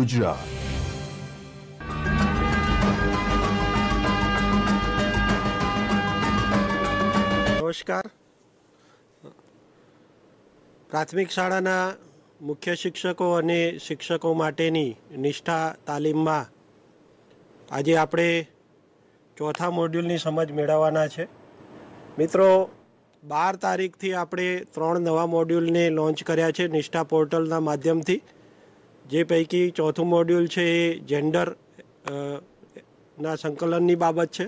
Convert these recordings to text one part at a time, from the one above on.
ગુજરાત નમસ્કાર પ્રાથમિક શાળાના મુખ્ય શિક્ષકો અને શિક્ષકો માટેની નિષ્ઠા તાલીમમાં આજે આપણે ચોથા મોડ્યુલની સમજ મેળવવાના છે મિત્રો બાર તારીખથી આપણે ત્રણ નવા મોડ્યુલને લોન્ચ કર્યા છે નિષ્ઠા પોર્ટલના માધ્યમથી જે પૈકી ચોથું મોડ્યુલ છે એ જેન્ડર ના સંકલનની બાબત છે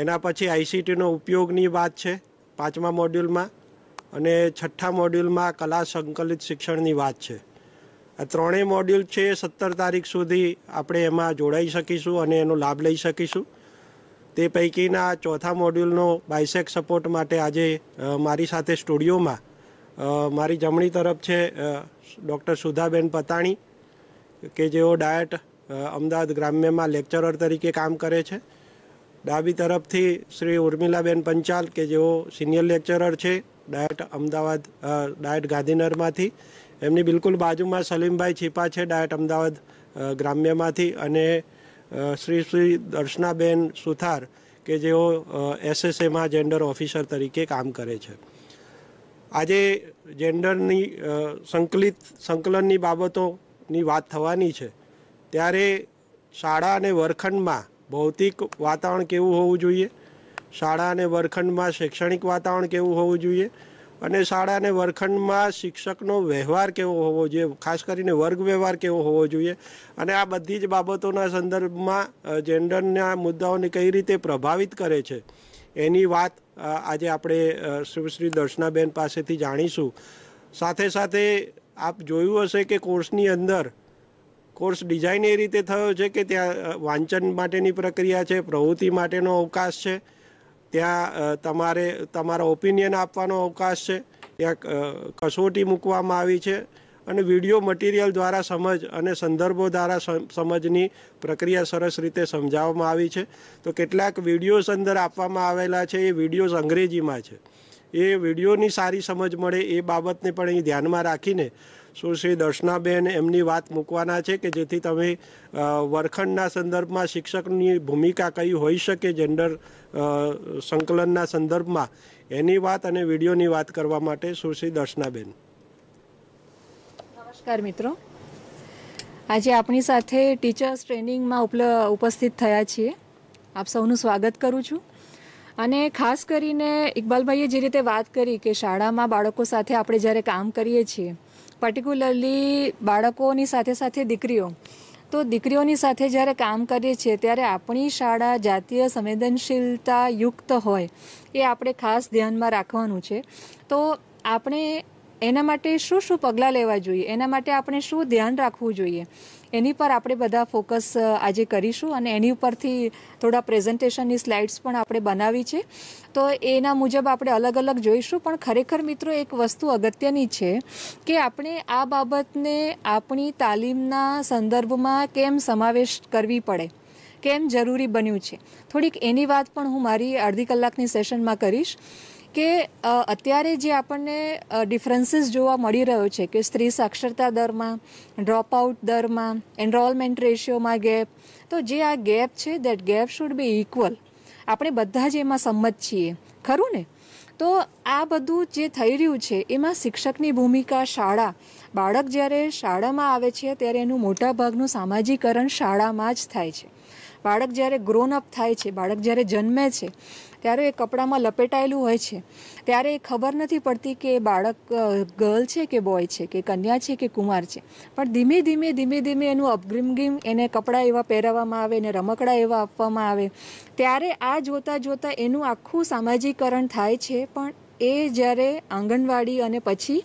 એના પછી આઈસીટીનો ઉપયોગની વાત છે પાંચમા મોડ્યુલમાં અને છઠ્ઠા મોડ્યુલમાં કલા સંકલિત શિક્ષણની વાત છે આ ત્રણેય મોડ્યુલ છે સત્તર તારીખ સુધી આપણે એમાં જોડાઈ શકીશું અને એનો લાભ લઈ શકીશું તે પૈકીના ચોથા મોડ્યુલનો બાયસેક સપોર્ટ માટે આજે મારી સાથે સ્ટુડિયોમાં મારી જમણી તરફ છે ડૉક્ટર સુધાબેન પતાણી કે જેઓ ડાયટ અમદાવાદ ગ્રામ્યમાં લેક્ચરર તરીકે કામ કરે છે ડાબી તરફથી શ્રી ઉર્મિલાબેન પંચાલ કે જેઓ સિનિયર લેક્ચરર છે ડાયટ અમદાવાદ ડાયટ ગાંધીનગરમાંથી એમની બિલકુલ બાજુમાં સલીમભાઈ છીપા છે ડાયટ અમદાવાદ ગ્રામ્યમાંથી અને શ્રી શ્રી દર્શનાબેન સુથાર કે જેઓ એસએસએમાં જેન્ડર ઓફિસર તરીકે કામ કરે છે આજે જેન્ડરની સંકલિત સંકલનની બાબતોની વાત થવાની છે ત્યારે શાળા અને વર્ખંડમાં ભૌતિક વાતાવરણ કેવું હોવું જોઈએ શાળા અને વર્ખંડમાં શૈક્ષણિક વાતાવરણ કેવું હોવું જોઈએ અને શાળા અને વર્ગખંડમાં શિક્ષકનો વ્યવહાર કેવો હોવો જોઈએ ખાસ કરીને વર્ગ વ્યવહાર કેવો હોવો જોઈએ અને આ બધી જ બાબતોના સંદર્ભમાં જેન્ડરના મુદ્દાઓને કઈ રીતે પ્રભાવિત કરે છે એની વાત આજે આપણે શિવશ્રી દર્શનાબેન પાસેથી જાણીશું સાથે સાથે આપ જોયું હશે કે કોર્સની અંદર કોર્સ ડિઝાઇન એ રીતે થયો છે કે ત્યાં વાંચન માટેની પ્રક્રિયા છે પ્રવૃત્તિ માટેનો અવકાશ છે ત્યાં તમારે તમારા ઓપિનિયન આપવાનો અવકાશ છે ત્યાં કસોટી મૂકવામાં આવી છે અને વિડીયો મટીરિયલ દ્વારા સમજ અને સંદર્ભો દ્વારા સમજની પ્રક્રિયા સરસ રીતે સમજાવવામાં આવી છે તો કેટલાક વિડીયોઝ અંદર આપવામાં આવેલા છે એ વિડીયોઝ અંગ્રેજીમાં છે એ વિડીયોની સારી સમજ મળે એ બાબતને પણ અહીં ધ્યાનમાં રાખીને સુશ્રી દર્શનાબેન એમની વાત મૂકવાના છે કે જેથી તમે વર્ખંડના સંદર્ભમાં શિક્ષકની ભૂમિકા કઈ હોઈ શકે જેન્ડર સંકલનના સંદર્ભમાં એની વાત અને વિડીયોની વાત કરવા માટે સુશ્રી દર્શનાબેન નમસ્કાર મિત્રો આજે આપણી સાથે ટીચર્સ ટ્રેનિંગમાં ઉપલ ઉપસ્થિત થયા છીએ આપ સૌનું સ્વાગત કરું છું અને ખાસ કરીને ઇકબાલભાઈએ જે રીતે વાત કરી કે શાળામાં બાળકો સાથે આપણે જ્યારે કામ કરીએ છીએ પર્ટિક્યુલરલી બાળકોની સાથે સાથે દીકરીઓ તો દીકરીઓની સાથે જ્યારે કામ કરીએ છીએ ત્યારે આપણી શાળા જાતીય સંવેદનશીલતા યુક્ત હોય એ આપણે ખાસ ધ્યાનમાં રાખવાનું છે તો આપણે એના માટે શું શું પગલાં લેવા જોઈએ એના માટે આપણે શું ધ્યાન રાખવું જોઈએ એની પર આપણે બધા ફોકસ આજે કરીશું અને એની ઉપરથી થોડા પ્રેઝન્ટેશનની સ્લાઇડ્સ પણ આપણે બનાવી છે તો એના મુજબ આપણે અલગ અલગ જોઈશું પણ ખરેખર મિત્રો એક વસ્તુ અગત્યની છે કે આપણે આ બાબતને આપણી તાલીમના સંદર્ભમાં કેમ સમાવેશ કરવી પડે કેમ જરૂરી બન્યું છે થોડીક એની વાત પણ હું મારી અડધી કલાકની સેશનમાં કરીશ કે અત્યારે જે આપણને ડિફરન્સીસ જોવા મળી રહ્યો છે કે સ્ત્રી સાક્ષરતા દરમાં ડ્રોપઆઉટ દરમાં એનરોલમેન્ટ રેશિયોમાં ગેપ તો જે આ ગેપ છે that gap should be equal આપણે બધા જ એમાં સંમત છીએ ખરું ને તો આ બધું જે થઈ રહ્યું છે એમાં શિક્ષકની ભૂમિકા શાળા બાળક જ્યારે શાળામાં આવે છે ત્યારે એનું મોટાભાગનું સામાજીકરણ શાળામાં જ થાય છે બાળક જ્યારે ગ્રોન અપ થાય છે બાળક જ્યારે જન્મે છે ત્યારે એ કપડામાં લપેટાયેલું હોય છે ત્યારે એ ખબર નથી પડતી કે બાળક ગર્લ છે કે બોય છે કે કન્યા છે કે કુમાર છે પણ ધીમે ધીમે ધીમે ધીમે એનું અપગ્રીમગીમ એને કપડાં એવા પહેરાવવામાં આવે એને રમકડા એવા આપવામાં આવે ત્યારે આ જોતાં જોતાં એનું આખું સામાજિકરણ થાય છે પણ એ જ્યારે આંગણવાડી અને પછી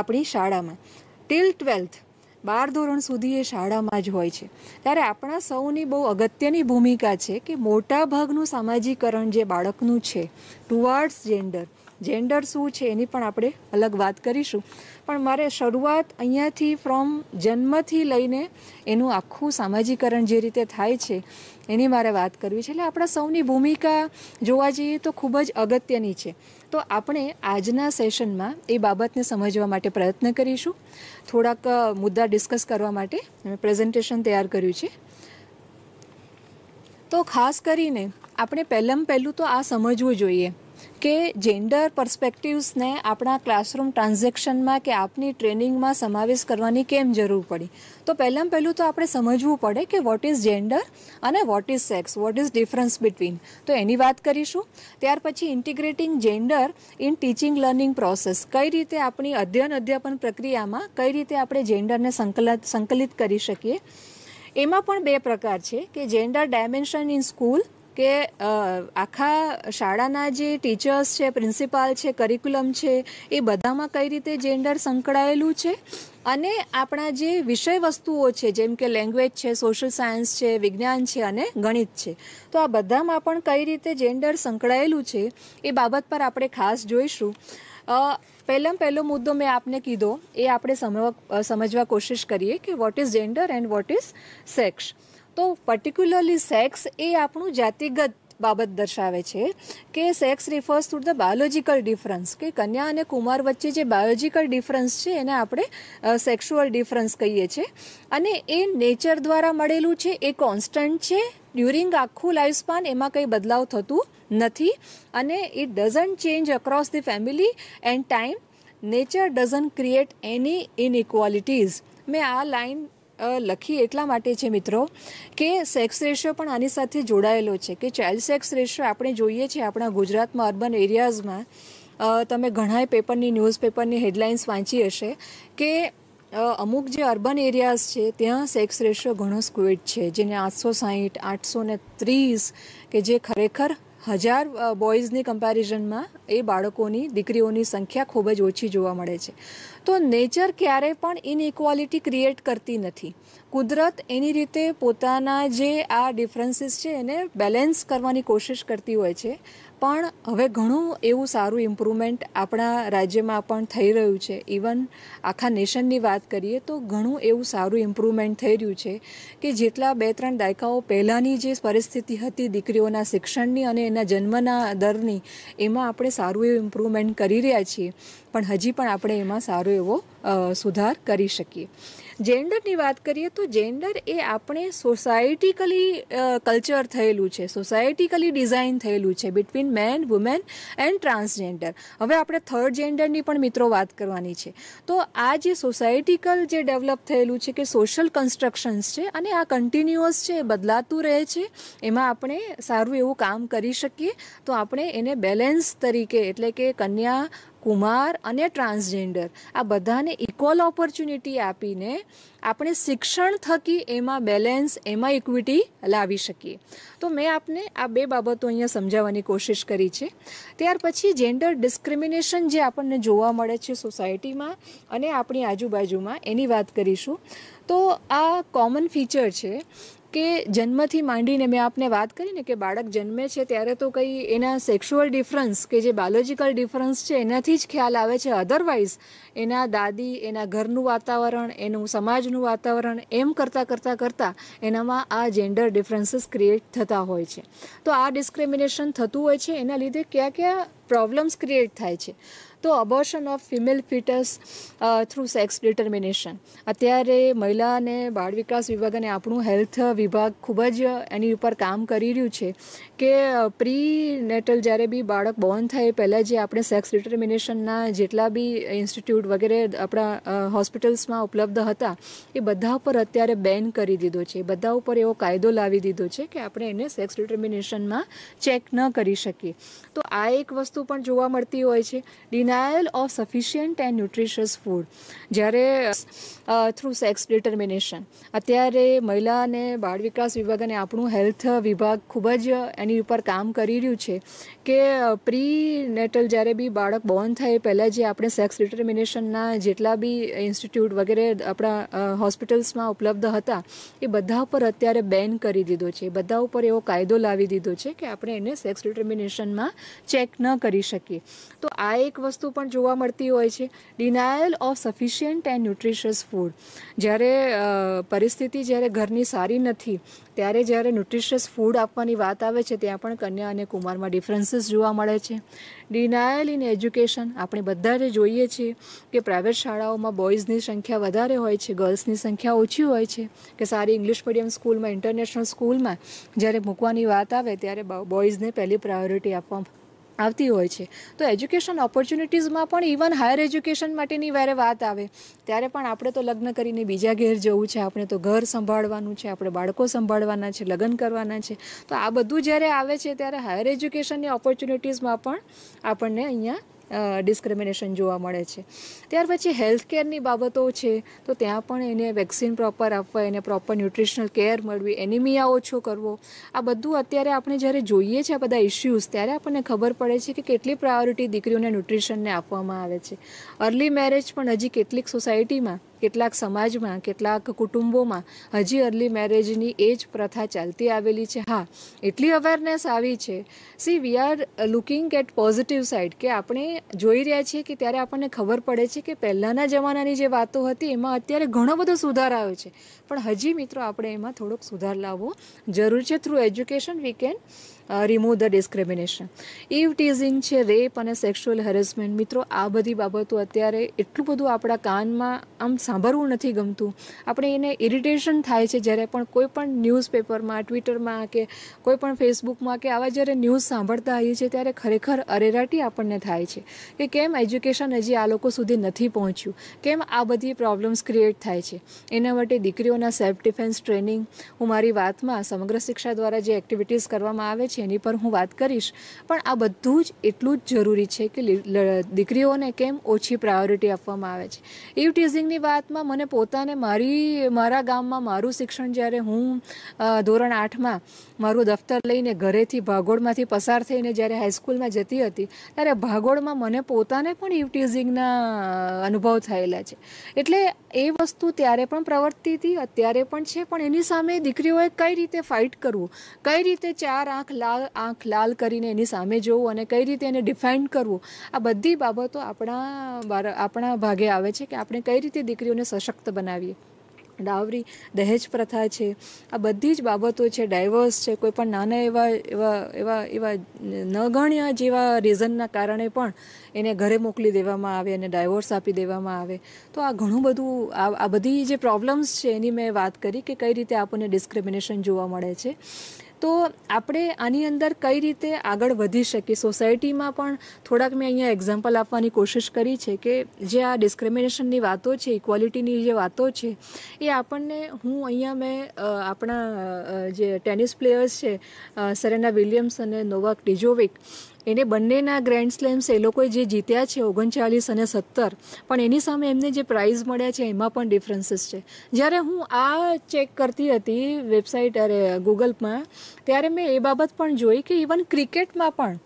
આપણી શાળામાં ટિલ ટ્વેલ્થ બાર ધોરણ સુધી એ શાળામાં જ હોય છે ત્યારે આપણા સૌની બહુ અગત્યની ભૂમિકા છે કે મોટા ભાગનું સામાજિકરણ જે બાળકનું છે ટુવાર્ડ્સ જેન્ડર જેન્ડર શું છે એની પણ આપણે અલગ વાત કરીશું પણ મારે શરૂઆત અહીંયાથી ફ્રોમ જન્મથી લઈને એનું આખું સામાજીકરણ જે રીતે થાય છે એની મારે વાત કરવી છે એટલે આપણા સૌની ભૂમિકા જોવા જઈએ તો ખૂબ જ અગત્યની છે તો આપણે આજના સેશનમાં એ બાબતને સમજવા માટે પ્રયત્ન કરીશું થોડાક મુદ્દા ડિસ્કસ કરવા માટે મેં પ્રેઝન્ટેશન તૈયાર કર્યું છે તો ખાસ કરીને આપણે પહેલાં પહેલું તો આ સમજવું જોઈએ કે જેન્ડર પર્સપેક્ટિવ્સને આપણા ક્લાસરૂમ ટ્રાન્ઝેક્શનમાં કે આપની ટ્રેનિંગમાં સમાવેશ કરવાની કેમ જરૂર પડી તો પહેલાં પહેલું તો આપણે સમજવું પડે કે વોટ ઇઝ જેન્ડર અને what is sex what is difference between તો એની વાત કરીશું ત્યાર પછી integrating gender in teaching learning process કઈ રીતે આપણી અધ્યયન અધ્યાપન પ્રક્રિયામાં કઈ રીતે આપણે જેન્ડરને સંકલિત સંકલિત કરી શકીએ એમાં પણ બે પ્રકાર છે કે જેન્ડર ડાયમેન્શન ઇન સ્કૂલ કે આખા શાળાના જે ટીચર્સ છે પ્રિન્સિપાલ છે કરિક્યુલમ છે એ બધામાં કઈ રીતે જેન્ડર સંકળાયેલું છે અને આપણા જે વિષય વસ્તુઓ છે જેમ કે લેંગ્વેજ છે સોશિયલ સાયન્સ છે વિજ્ઞાન છે અને ગણિત છે તો આ બધામાં પણ કઈ રીતે જેન્ડર સંકળાયેલું છે એ બાબત પર આપણે ખાસ જોઈશું પહેલાં પહેલો મુદ્દો મેં આપને કીધો એ આપણે સમજવા કોશિશ કરીએ કે what is gender and what is sex તો પર્ટિક્યુલરલી સેક્સ એ આપણું જાતિગત બાબત દર્શાવે છે કે sex refers to the biological difference કે કન્યા અને કુમાર વચ્ચે જે બાયોલોજિકલ ડિફરન્સ છે એને આપણે સેક્સ્યુઅલ ડિફરન્સ કહીએ છીએ અને એ નેચર દ્વારા મળેલું છે એ કોન્સ્ટન્ટ છે ડ્યુરિંગ આખું લાઈફ સ્પાન એમાં કંઈ બદલાવ થતું નથી અને it doesn't change across the family and time nature doesn't create any inequalities મેં આ લાઈન લખી એટલા માટે છે મિત્રો કે સેક્સ રેશિયો પણ આની સાથે જોડાયેલો છે કે ચાઇલ્ડ સેક્સ રેશિયો આપણે જોઈએ છીએ આપણા ગુજરાતમાં અર્બન એરિયાઝમાં તમે ઘણાય પેપરની ન્યૂઝપેપરની હેડલાઇન્સ વાંચી હશે કે અમુક જે અર્બન એરિયાઝ છે ત્યાં સેક્સ રેશિયો ઘણો સ્ક્વેટ છે જેને આઠસો સાહીઠ આઠસો ને ત્રીસ કે જે ખરેખર હજાર બોયઝની કમ્પેરિઝનમાં એ બાળકોની દીકરીઓની સંખ્યા ખૂબ જ ઓછી જોવા મળે છે તો નેચર ક્યારે પણ ઇનઇક્વાલિટી ક્રિએટ કરતી નથી કુદરત એની રીતે પોતાના જે આ ડિફરન્સીસ છે એને બેલેન્સ કરવાની કોશિશ કરતી હોય છે પણ હવે ઘણું એવું સારું ઇમ્પ્રુવમેન્ટ આપણા રાજ્યમાં પણ થઈ રહ્યું છે ઇવન આખા નેશનની વાત કરીએ તો ઘણું એવું સારું ઇમ્પ્રુવમેન્ટ થઈ રહ્યું છે કે જેટલા બે ત્રણ દાયકાઓ પહેલાંની જે પરિસ્થિતિ હતી દીકરીઓના શિક્ષણની અને એના જન્મના દરની એમાં આપણે સારું એવું ઇમ્પ્રુવમેન્ટ કરી રહ્યા છીએ પણ હજી પણ આપણે એમાં સારો એવો સુધાર કરી શકીએ જેન્ડરની વાત કરીએ તો જેન્ડર એ આપણે સોસાયટીકલી કલ્ચર થયેલું છે સોસાયટીકલી ડિઝાઇન થયેલું છે between men women and transgender હવે આપણે થર્ડ જેન્ડરની પણ મિત્રો વાત કરવાની છે તો આ જે સોસાયટીકલ જે ડેવલપ થયેલું છે કે સોશિયલ કન્સ્ટ્રક્શન્સ છે અને આ કન્ટિન્યુઅસ છે બદલાતું રહે છે એમાં આપણે સારું એવું કામ કરી શકીએ તો આપણે એને બેલેન્સ તરીકે એટલે કે કન્યા કુમાર અને ટ્રાન્સજેન્ડર આ બધાને ઇક્વલ ઓપોર્ચ્યુનિટી આપીને આપણે શિક્ષણ થકી એમાં બેલેન્સ એમાં ઇક્વિટી લાવી શકીએ તો મેં આપને આ બે બાબતો અહીંયા સમજાવવાની કોશિશ કરી છે ત્યાર પછી જેન્ડર ડિસ્ક્રિમિનેશન જે આપણને જોવા મળે છે સોસાયટીમાં અને આપણી આજુબાજુમાં એની વાત કરીશું તો આ કોમન ફીચર છે કે જન્મથી માંડીને મેં આપને વાત કરી ને કે બાળક જન્મે છે ત્યારે તો કંઈ એના સેક્સ્યુઅલ ડિફરન્સ કે જે બાયોલોજિકલ ડિફરન્સ છે એનાથી જ ખ્યાલ આવે છે અધરવાઇઝ એના દાદી એના ઘરનું વાતાવરણ એનું સમાજનું વાતાવરણ એમ કરતાં કરતાં કરતાં એનામાં આ જેન્ડર ડિફરન્સીસ ક્રિએટ થતા હોય છે તો આ ડિસ્ક્રિમિનેશન થતું હોય છે એના લીધે કયા કયા પ્રોબ્લેમ્સ ક્રિએટ થાય છે તો abortion of female foetus through sex determination અત્યારે મહિલા અને બાળ વિકાસ વિભાગ અને આપણું હેલ્થ વિભાગ ખૂબ જ એની ઉપર કામ કરી રહ્યું છે કે પ્રી નેટલ જ્યારે બી બાળક બોર્ન થાય પહેલાં જે આપણે સેક્સ ડિટર્મિનેશનના જેટલા બી ઇન્સ્ટિટ્યૂટ વગેરે આપણા હોસ્પિટલ્સમાં ઉપલબ્ધ હતા એ બધા ઉપર અત્યારે બેન કરી દીધો છે બધા ઉપર એવો કાયદો લાવી દીધો છે કે આપણે એને સેક્સ ડિટર્મિનેશનમાં ચેક ન કરી શકીએ તો આ એક વસ્તુ પણ જોવા મળતી હોય છે ડીના denial of sufficient and nutritious food જ્યારે થ્રુ સેક્સ ડિટર્મિનેશન અત્યારે મહિલા અને બાળ વિકાસ વિભાગ અને આપણું હેલ્થ વિભાગ ખૂબ જ એની ઉપર કામ કરી રહ્યું છે કે પ્રી નેટલ જ્યારે બી બાળક બોર્ન થાય પહેલાં જે આપણે સેક્સ ડિટર્મિનેશનના જેટલા બી ઇન્સ્ટિટ્યૂટ વગેરે આપણા હોસ્પિટલ્સમાં ઉપલબ્ધ હતા એ બધા ઉપર અત્યારે બેન કરી દીધો છે બધા ઉપર એવો કાયદો લાવી દીધો છે કે આપણે એને સેક્સ ડિટર્મિનેશનમાં ચેક ન કરી શકીએ તો આ એક વસ્તુ પણ જોવા મળતી હોય છે denial of sufficient and nutritious food જ્યારે પરિસ્થિતિ જ્યારે ઘરની સારી નથી ત્યારે જ્યારે ન્યુટ્રિશિયસ ફૂડ આપવાની વાત આવે છે ત્યાં પણ કન્યા અને કુમારમાં ડિફરન્સીસ જોવા મળે છે ડિનાયલ ઇન એજ્યુકેશન આપણે બધા જ જોઈએ છીએ કે પ્રાઇવેટ શાળાઓમાં બોયઝની સંખ્યા વધારે હોય છે ગર્લ્સની સંખ્યા ઓછી હોય છે કે સારી ઇંગ્લિશ મીડિયમ સ્કૂલમાં ઇન્ટરનેશનલ સ્કૂલમાં જ્યારે મૂકવાની વાત આવે ત્યારે બોયઝને પહેલી પ્રાયોરિટી આપવા આવતી હોય છે તો એજ્યુકેશન ઓપોર્ચ્યુનિટીઝમાં પણ ઇવન હાયર એજ્યુકેશન માટેની વારે વાત આવે ત્યારે પણ આપણે તો લગ્ન કરીને બીજા ઘેર જવું છે આપણે તો ઘર સંભાળવાનું છે આપણે બાળકો સંભાળવાના છે લગ્ન કરવાના છે તો આ બધું જ્યારે આવે છે ત્યારે હાયર એજ્યુકેશનની ઓપોર્ચ્યુનિટીઝમાં પણ આપણને અહીંયા ડિસ્ક્રિમિનેશન જોવા મળે છે ત્યાર પછી હેલ્થ કેરની બાબતો છે તો ત્યાં પણ એને વેક્સિન પ્રોપર આપવા એને પ્રોપર ન્યુટ્રિશનલ કેર મળવી એનિમિયા ઓછો કરવો આ બધું અત્યારે આપણે જ્યારે જોઈએ છે આ બધા ઇશ્યુઝ ત્યારે આપણને ખબર પડે છે કે કેટલી પ્રાયોરિટી દીકરીઓને ન્યુટ્રિશનને આપવામાં આવે છે અર્લી મેરેજ પણ હજી કેટલીક સોસાયટીમાં કેટલાક સમાજમાં કેટલાક કુટુંબોમાં હજી અર્લી મેરેજની એ જ પ્રથા ચાલતી આવેલી છે હા એટલી અવેરનેસ આવી છે see we are looking at positive side કે આપણે જોઈ રહ્યા છીએ કે ત્યારે આપણને ખબર પડે છે કે પહેલાંના જમાનાની જે વાતો હતી એમાં અત્યારે ઘણો બધો સુધાર આવ્યો છે પણ હજી મિત્રો આપણે એમાં થોડોક સુધાર લાવવો જરૂર છે through education we can remove the discrimination eve teasing છે રેપ અને સેક્સ્યુઅલ હેરેસમેન્ટ મિત્રો આ બધી બાબતો અત્યારે એટલું બધું આપણા કાનમાં આમ સાંભળવું નથી ગમતું આપણે એને ઇરિટેશન થાય છે જ્યારે પણ કોઈ પણ ન્યૂઝપેપરમાં ટ્વિટરમાં કે કોઈ પણ ફેસબુકમાં કે આવા જ્યારે ન્યૂઝ સાંભળતા હોઈએ છીએ ત્યારે ખરેખર અરેરાટી આપણને થાય છે કે કેમ એજ્યુકેશન હજી આ લોકો સુધી નથી પહોંચ્યું કેમ આ બધી પ્રોબ્લેમ્સ ક્રિએટ થાય છે એના માટે દીકરીઓના સેલ્ફ ડિફેન્સ ટ્રેનિંગ હું મારી વાતમાં સમગ્ર શિક્ષા દ્વારા જે એક્ટિવિટીઝ કરવામાં આવે છે છે એની પર હું વાત કરીશ પણ આ બધું જ એટલું જ જરૂરી છે કે દીકરીઓને કેમ ઓછી પ્રાયોરિટી આપવામાં આવે છે ઇવ ટીઝિંગની વાતમાં મને પોતાને મારી મારા ગામમાં મારું શિક્ષણ જ્યારે હું ધોરણ આઠમાં મારું દફતર લઈને ઘરેથી ભાગોળમાંથી પસાર થઈને જ્યારે હાઈસ્કૂલમાં જતી હતી ત્યારે ભાગોળમાં મને પોતાને પણ યુટીઝિંગના અનુભવ થયેલા છે એટલે એ વસ્તુ ત્યારે પણ પ્રવર્તી હતી અત્યારે પણ છે પણ એની સામે દીકરીઓએ કઈ રીતે ફાઇટ કરવું કઈ રીતે ચાર આંખ લાલ આંખ લાલ કરીને એની સામે જોવું અને કઈ રીતે એને ડિફાઇન કરવું આ બધી બાબતો આપણા આપણા ભાગે આવે છે કે આપણે કઈ રીતે દીકરીઓને સશક્ત બનાવીએ ડાવરી દહેજ પ્રથા છે આ બધી જ બાબતો છે ડાયવર્સ છે કોઈ પણ નાના એવા એવા એવા એવા નગણ્યા જેવા રીઝનના કારણે પણ એને ઘરે મોકલી દેવામાં આવે અને ડાયવોર્સ આપી દેવામાં આવે તો આ ઘણું બધું આ બધી જે પ્રોબ્લેમ્સ છે એની મેં વાત કરી કે કઈ રીતે આપણને ડિસ્ક્રિમિનેશન જોવા મળે છે તો આપણે આની અંદર કઈ રીતે આગળ વધી શકીએ સોસાયટીમાં પણ થોડાક મેં અહીંયા એક્ઝામ્પલ આપવાની કોશિશ કરી છે કે જે આ ડિસ્ક્રિમિનેશનની વાતો છે ઇક્વાલિટીની જે વાતો છે એ આપણને હું અહીંયા મેં આપણા જે ટેનિસ પ્લેયર્સ છે સરેના વિલિયમ્સ અને નોવાક ડિજોવિક એને બંનેના ગ્રેન્ડ સ્લેમ્સ એ લોકોએ જે જીત્યા છે ઓગણચાલીસ અને સત્તર પણ એની સામે એમને જે પ્રાઇઝ મળ્યા છે એમાં પણ ડિફરન્સીસ છે જ્યારે હું આ ચેક કરતી હતી વેબસાઇટ અરે ગૂગલમાં ત્યારે મેં એ બાબત પણ જોઈ કે ઇવન ક્રિકેટમાં પણ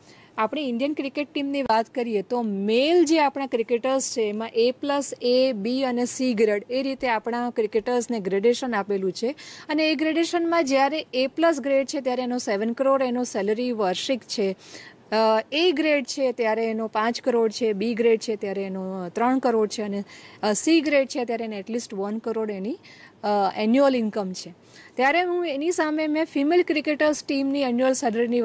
આપણે ઇન્ડિયન ક્રિકેટ ટીમની વાત કરીએ તો મેલ જે આપણા ક્રિકેટર્સ છે એમાં એ પ્લસ એ બી અને સી ગ્રેડ એ રીતે આપણા ક્રિકેટર્સને ગ્રેડેશન આપેલું છે અને એ ગ્રેડેશનમાં જ્યારે એ પ્લસ ગ્રેડ છે ત્યારે એનો સેવન કરોડ એનો સેલરી વાર્ષિક છે એ ગ્રેડ છે ત્યારે એનો પાંચ કરોડ છે બી ગ્રેડ છે ત્યારે એનો ત્રણ કરોડ છે અને સી ગ્રેડ છે ત્યારે એને એટલીસ્ટ વન કરોડ એની એન્યુઅલ ઇન્કમ છે ત્યારે હું એની સામે મેં ફિમેલ ક્રિકેટર્સ ટીમની એન્યુઅલ સેલરીની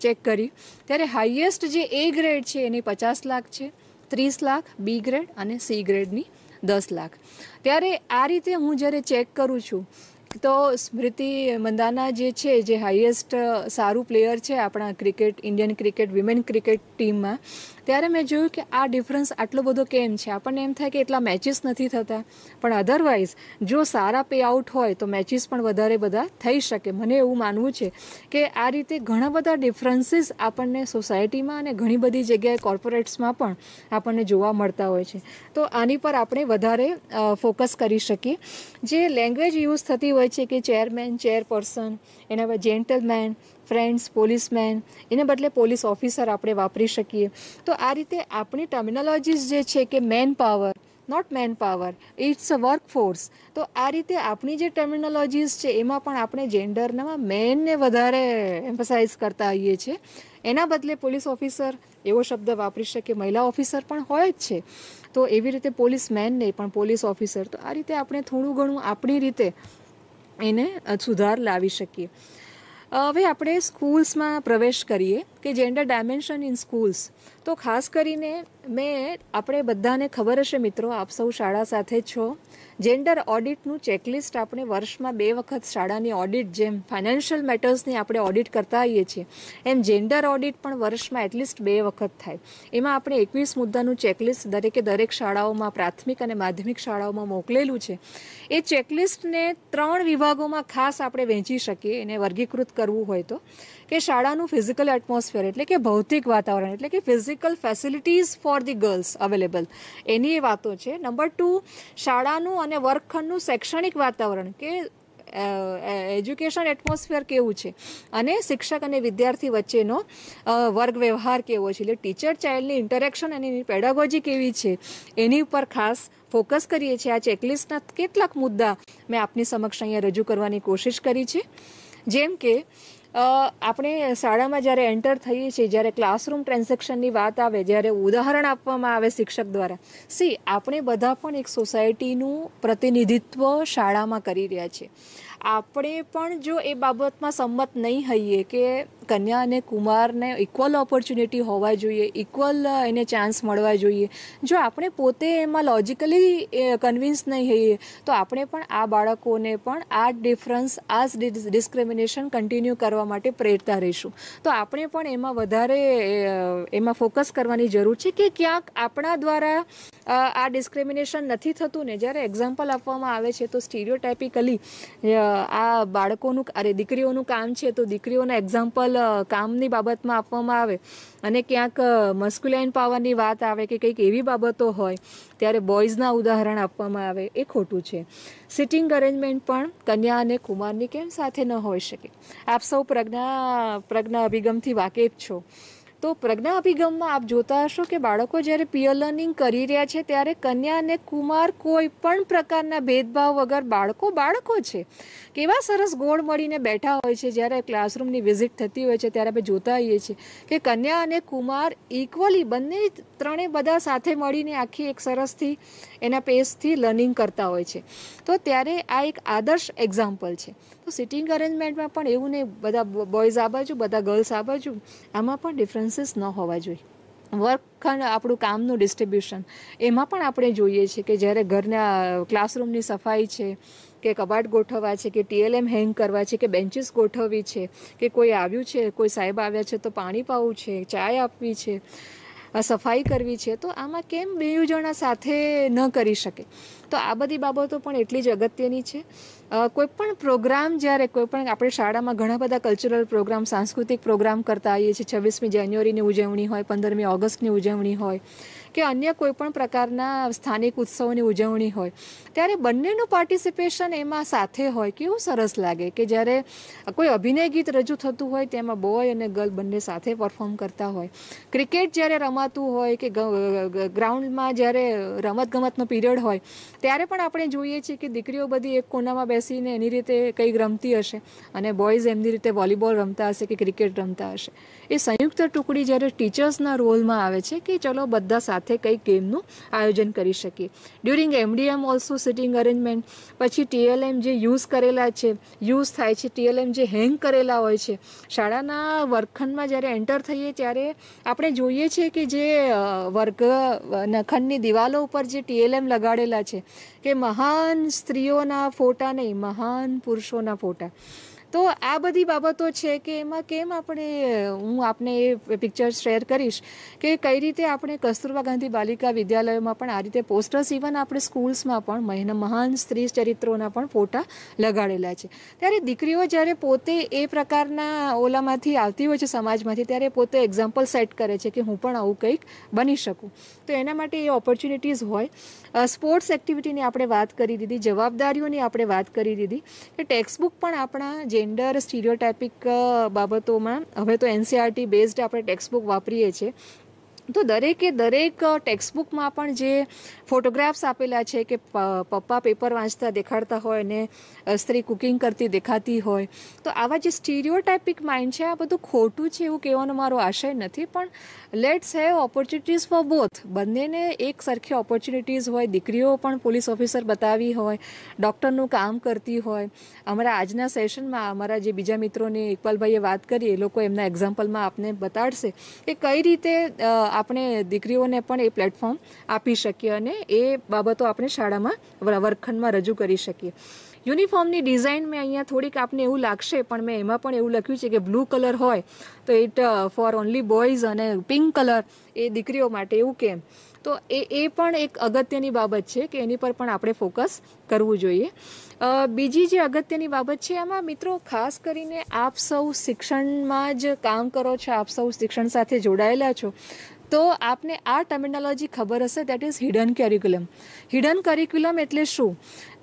ચેક કરી ત્યારે હાઈએસ્ટ જે એ ગ્રેડ છે એની પચાસ લાખ છે ત્રીસ લાખ બી ગ્રેડ અને સી ગ્રેડની દસ લાખ ત્યારે આ રીતે હું જ્યારે ચેક કરું છું તો સ્મૃતિ મંદાના જે છે જે હાઈએસ્ટ સારું પ્લેયર છે આપણા cricket Indian cricket women cricket ટીમમાં ત્યારે મેં જોયું કે આ ડિફરન્સ આટલો બધો કેમ છે આપણને એમ થાય કે એટલા મેચિસ નથી થતા પણ અધરવાઇઝ જો સારા પે આઉટ હોય તો મેચિસ પણ વધારે બધા થઈ શકે મને એવું માનવું છે કે આ રીતે ઘણા બધા ડિફરન્સીસ આપણને સોસાયટીમાં અને ઘણી બધી જગ્યાએ કોર્પોરેટ્સમાં પણ આપણને જોવા મળતા હોય છે તો આની પર આપણે વધારે ફોકસ કરી શકીએ જે લેંગ્વેજ યુઝ થતી હોય છે કે ચેરમેન ચેરપર્સન એના બાદ જેન્ટલમેન ફ્રેન્ડ્સ પોલીસમેન એને બદલે પોલીસ ઓફિસર આપણે વાપરી શકીએ તો આ રીતે આપણી ટર્મિનોલોજીસ જે છે કે man power not man power it's a work force તો આ રીતે આપણી જે ટર્મિનોલોજીસ છે એમાં પણ આપણે જેન્ડરનામાં મેનને વધારે એમ્ફસાઇઝ કરતા આવીએ છીએ એના બદલે પોલીસ ઓફિસર એવો શબ્દ વાપરી શકે મહિલા ઓફિસર પણ હોય જ છે તો એવી રીતે પોલીસ મેન નહીં પણ પોલીસ ઓફિસર તો આ રીતે આપણે થોડું ઘણું આપણી રીતે એને સુધાર લાવી શકીએ હવે આપણે સ્કૂલ્સમાં પ્રવેશ કરીએ કે જેન્ડર ડાયમેન્શન ઇન સ્કૂલ્સ તો ખાસ કરીને મેં આપણે બધાને ખબર હશે મિત્રો આપ સૌ શાળા સાથે છો જેન્ડર ઓડિટનું ચેકલિસ્ટ આપણે વર્ષમાં બે વખત શાળાની ઓડિટ જેમ ફાઇનાન્શિયલ મેટર્સની આપણે ઓડિટ કરતા આવીએ છીએ એમ જેન્ડર ઓડિટ પણ વર્ષમાં એટલીસ્ટ બે વખત થાય એમાં આપણે એકવીસ મુદ્દાનું ચેકલિસ્ટ દરેકે દરેક શાળાઓમાં પ્રાથમિક અને માધ્યમિક શાળાઓમાં મોકલેલું છે એ ચેકલિસ્ટને ત્રણ વિભાગોમાં ખાસ આપણે વહેંચી શકીએ એને વર્ગીકૃત કરવું હોય તો કે શાળાનું ફિઝિકલ એટમોસ્ફિયર એટલે કે ભૌતિક વાતાવરણ એટલે કે physical facilities for the girls available એની એ વાતો છે નંબર ટુ શાળાનું અને વર્ગખંડનું શૈક્ષણિક વાતાવરણ કે એજ્યુકેશન એટમોસ્ફિયર કેવું છે અને શિક્ષક અને વિદ્યાર્થી વચ્ચેનો વર્ગ વ્યવહાર કેવો છે એટલે ટીચર ચાઇલ્ડની ઇન્ટરેક્શન અને એની પેડાગોજી કેવી છે એની ઉપર ખાસ ફોકસ કરીએ છીએ આ ચેકલિસ્ટના કેટલાક મુદ્દા મેં આપની સમક્ષ અહીંયા રજૂ કરવાની કોશિશ કરી છે જેમ કે આપણે શાળામાં જ્યારે એન્ટર થઈએ છીએ જ્યારે ક્લાસરૂમ ટ્રાન્ઝેક્શનની વાત આવે જ્યારે ઉદાહરણ આપવામાં આવે શિક્ષક દ્વારા સી આપણે બધા પણ એક સોસાયટીનું પ્રતિનિધિત્વ શાળામાં કરી રહ્યા છીએ આપણે પણ જો એ બાબતમાં સંમત નહીં હોઈએ કે કન્યા અને કુમારને ઇક્વલ ઓપોર્ચ્યુનિટી હોવા જોઈએ ઇક્વલ એને ચાન્સ મળવા જોઈએ જો આપણે પોતે એમાં લોજિકલી કન્વિન્સ નહીં હોઈએ તો આપણે પણ આ બાળકોને પણ આ ડિફરન્સ આ ડિસ્ક્રિમિનેશન કન્ટિન્યુ કરવા માટે પ્રેરતા રહીશું તો આપણે પણ એમાં વધારે એમાં ફોકસ કરવાની જરૂર છે કે ક્યાંક આપણા દ્વારા આ ડિસ્ક્રિમિનેશન નથી થતું ને જ્યારે એક્ઝામ્પલ આપવામાં આવે છે તો સ્ટીરિયોટાઇપિકલી આ બાળકોનું અરે દીકરીઓનું કામ છે તો દીકરીઓના એક્ઝામ્પલ કામની બાબતમાં આપવામાં આવે અને ક્યાંક મસ્ક્યુલાઇન પાવરની વાત આવે કે કંઈક એવી બાબતો હોય ત્યારે બોયઝના ઉદાહરણ આપવામાં આવે એ ખોટું છે સિટિંગ અરેન્જમેન્ટ પણ કન્યા અને કુમારની કેમ સાથે ન હોઈ શકે આપ સૌ પ્રજ્ઞા પ્રજ્ઞા અભિગમથી વાકેફ છો તો પ્રજ્ઞા અભિગમમાં આપ જોતા હશો કે બાળકો જ્યારે પિયર લર્નિંગ કરી રહ્યા છે ત્યારે કન્યા અને કુમાર કોઈ પણ પ્રકારના ભેદભાવ વગર બાળકો બાળકો છે કેવા સરસ ગોળ મળીને બેઠા હોય છે જ્યારે ક્લાસરૂમની વિઝિટ થતી હોય છે ત્યારે આપણે જોતા હોઈએ છીએ કે કન્યા અને કુમાર ઇક્વલી બંને ત્રણેય બધા સાથે મળીને આખી એક સરસથી એના પેસથી લર્નિંગ કરતા હોય છે તો ત્યારે આ એક આદર્શ એક્ઝામ્પલ છે તો સિટિંગ અરેન્જમેન્ટમાં પણ એવું નહીં બધા બોયઝ આ બાજુ બધા ગર્લ્સ આ આમાં પણ ડિફરન્સીસ ન હોવા જોઈએ વર્કખંડ આપણું કામનું ડિસ્ટ્રિબ્યુશન એમાં પણ આપણે જોઈએ છીએ કે જ્યારે ઘરના ક્લાસરૂમની સફાઈ છે કે કબાટ ગોઠવવા છે કે ટીએલએમ હેંગ કરવા છે કે બેન્ચીસ ગોઠવવી છે કે કોઈ આવ્યું છે કોઈ સાહેબ આવ્યા છે તો પાણી પાવું છે ચાય આપવી છે સફાઈ કરવી છે તો આમાં કેમ બે જણા સાથે ન કરી શકે તો આ બધી બાબતો પણ એટલી જ અગત્યની છે કોઈપણ પ્રોગ્રામ જ્યારે કોઈપણ આપણે શાળામાં ઘણા બધા કલ્ચરલ પ્રોગ્રામ સાંસ્કૃતિક પ્રોગ્રામ કરતા આવીએ છીએ છવ્વીસમી જાન્યુઆરીની ઉજવણી હોય પંદરમી ઓગસ્ટની ઉજવણી હોય કે અન્ય કોઈપણ પ્રકારના સ્થાનિક ઉત્સવોની ઉજવણી હોય ત્યારે બંનેનું પાર્ટિસિપેશન એમાં સાથે હોય કેવું સરસ લાગે કે જ્યારે કોઈ અભિનય ગીત રજૂ થતું હોય તેમાં બોય અને ગર્લ બંને સાથે પરફોર્મ કરતા હોય ક્રિકેટ જ્યારે રમાતું હોય કે ગ્રાઉન્ડમાં જ્યારે રમતગમતનો પીરિયડ હોય ત્યારે પણ આપણે જોઈએ છીએ કે દીકરીઓ બધી એક કોનામાં બેસીને એની રીતે કંઈક રમતી હશે અને બોયઝ એમની રીતે વોલીબોલ રમતા હશે કે ક્રિકેટ રમતા હશે એ સંયુક્ત ટુકડી જ્યારે ટીચર્સના રોલમાં આવે છે કે ચલો બધા સાથે સાથે કઈ ગેમનું આયોજન કરી શકીએ during MDM also sitting arrangement પછી ટીએલએમ જે યુઝ કરેલા છે યુઝ થાય છે ટીએલએમ જે હેંગ કરેલા હોય છે શાળાના વર્ગખંડમાં જ્યારે એન્ટર થઈએ ત્યારે આપણે જોઈએ છીએ કે જે વર્ગ નખંડની દિવાલો ઉપર જે ટીએલએમ લગાડેલા છે કે મહાન સ્ત્રીઓના ફોટા નહીં મહાન પુરુષોના ફોટા તો આ બધી બાબતો છે કે એમાં કેમ આપણે હું આપને એ પિક્ચર શેર કરીશ કે કઈ રીતે આપણે કસ્તુરબા ગાંધી બાલિકા વિદ્યાલયોમાં પણ આ રીતે પોસ્ટર્સ ઇવન આપણે સ્કૂલ્સમાં પણ મહિના મહાન સ્ત્રી ચરિત્રોના પણ ફોટા લગાડેલા છે ત્યારે દીકરીઓ જ્યારે પોતે એ પ્રકારના ઓલામાંથી આવતી હોય છે સમાજમાંથી ત્યારે પોતે એક્ઝામ્પલ સેટ કરે છે કે હું પણ આવું કંઈક બની શકું તો એના માટે એ ઓપોર્ચ્યુનિટીઝ હોય સ્પોર્ટ્સ એક્ટિવિટીની આપણે વાત કરી દીધી જવાબદારીઓની આપણે વાત કરી દીધી કે ટેક્સ્ટબુક પણ આપણા જે જેન્ડર સ્ટીરિયોટાઇપિક uh, બાબતોમાં હવે તો એનસીઆરટી બેઝડ e આપણે ટેક્સ્ટબુક વાપરીએ છીએ તો દરેકે દરેક ટેક્સ્ટબુકમાં uh, પણ જે ફોટોગ્રાફ્સ આપેલા છે કે પપ્પા પેપર વાંચતા દેખાડતા હોય ને સ્ત્રી કુકિંગ કરતી દેખાતી હોય તો આવા જે સ્ટીરિયોટાઇપિક માઇન્ડ છે આ બધું ખોટું છે એવું કહેવાનો મારો આશય નથી પણ let's have opportunities for both બંનેને એક સરખી ઓપોર્ચ્યુનિટીઝ હોય દીકરીઓ પણ પોલીસ ઓફિસર બતાવી હોય ડૉક્ટરનું કામ કરતી હોય અમારા આજના સેશનમાં અમારા જે બીજા મિત્રોને ઇકબાલભાઈએ વાત કરી એ લોકો એમના એક્ઝામ્પલમાં આપને બતાડશે કે કઈ રીતે આપણે દીકરીઓને પણ એ પ્લેટફોર્મ આપી શકીએ અને એ બાબતો આપણે શાળામાં વર્ગખંડમાં રજૂ કરી શકીએ યુનિફોર્મની ડિઝાઇન મેં અહીંયા થોડીક આપને એવું લાગશે પણ મેં એમાં પણ એવું લખ્યું છે કે બ્લુ કલર હોય તો ઇટ ફોર ઓનલી બોયઝ અને પિંક કલર એ દીકરીઓ માટે એવું કેમ તો એ એ પણ એક અગત્યની બાબત છે કે એની પર પણ આપણે ફોકસ કરવું જોઈએ બીજી જે અગત્યની બાબત છે એમાં મિત્રો ખાસ કરીને આપ સૌ શિક્ષણમાં જ કામ કરો છો આપ સૌ શિક્ષણ સાથે જોડાયેલા છો તો આપને આ ટર્મિનોલોજી ખબર હશે that is hidden curriculum hidden curriculum એટલે શું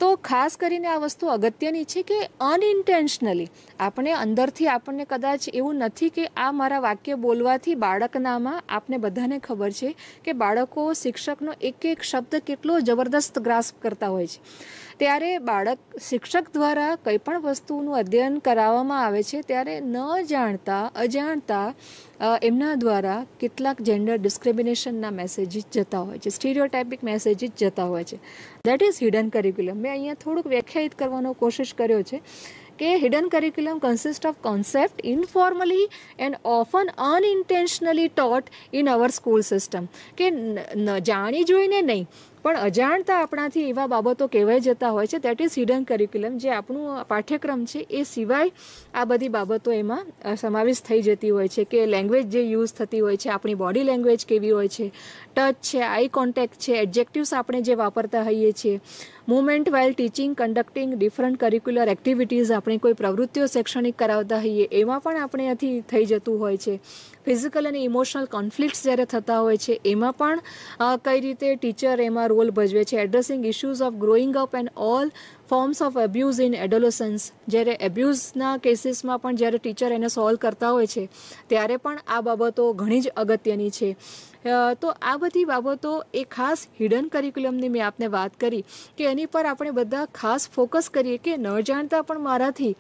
તો ખાસ કરીને આ વસ્તુ અગત્યની છે કે અનઇન્ટેન્શનલી આપણે અંદરથી આપણને કદાચ એવું નથી કે આ મારા વાક્ય બોલવાથી બાળકનામાં આપને બધાને ખબર છે કે બાળકો શિક્ષકનો એક એક શબ્દ કેટલો જબરદસ્ત ગ્રાસ્પ કરતા હોય છે ત્યારે બાળક શિક્ષક દ્વારા કંઈ પણ વસ્તુનું અધ્યયન કરાવવામાં આવે છે ત્યારે ન જાણતા અજાણતા એમના દ્વારા કેટલાક જેન્ડર ડિસ્ક્રિમિનેશનના મેસેજીસ જતા હોય છે સ્ટીરિયોટાઇપિક મેસેજીસ જતા હોય છે દેટ ઇઝ હિડન કરિક્યુલમ મેં અહીંયા થોડુંક વ્યાખ્યાયિત કરવાનો કોશિશ કર્યો છે કે hidden curriculum consist of concept informally and often unintentionally taught in our school system કે જાણી જોઈને નહીં પણ અજાણતા આપણાથી એવા બાબતો કહેવાઈ જતા હોય છે દેટ ઇઝ હિડન કરિક્યુલમ જે આપણું પાઠ્યક્રમ છે એ સિવાય આ બધી બાબતો એમાં સમાવેશ થઈ જતી હોય છે કે લેંગ્વેજ જે યુઝ થતી હોય છે આપણી બોડી લેંગ્વેજ કેવી હોય છે ટચ છે આઈ કોન્ટેક્ટ છે એડજેક્ટિવ્સ આપણે જે વાપરતા હોઈએ છીએ moment while teaching conducting different curricular activities આપણે કોઈ પ્રવૃત્તિઓ શૈક્ષણિક કરાવતા હોઈએ એમાં પણ આપણે અહીંથી થઈ જતું હોય છે ફિઝિકલ અને ઇમોશનલ કોન્ફ્લિક્ટ્સ જ્યારે થતા હોય છે એમાં પણ કઈ રીતે ટીચર એમાં રોલ ભજવે છે addressing issues of growing up and all forms of abuse in adolescence જ્યારે એબ્યુઝના કેસીસમાં પણ જ્યારે ટીચર એને સોલ્વ કરતા હોય છે ત્યારે પણ આ બાબતો ઘણી જ અગત્યની છે તો આ બધી બાબતો એ ખાસ હિડન કરિક્યુલમની મેં આપને વાત કરી કે એની પર આપણે બધા ખાસ ફોકસ કરીએ કે ન જાણતા પણ મારાથી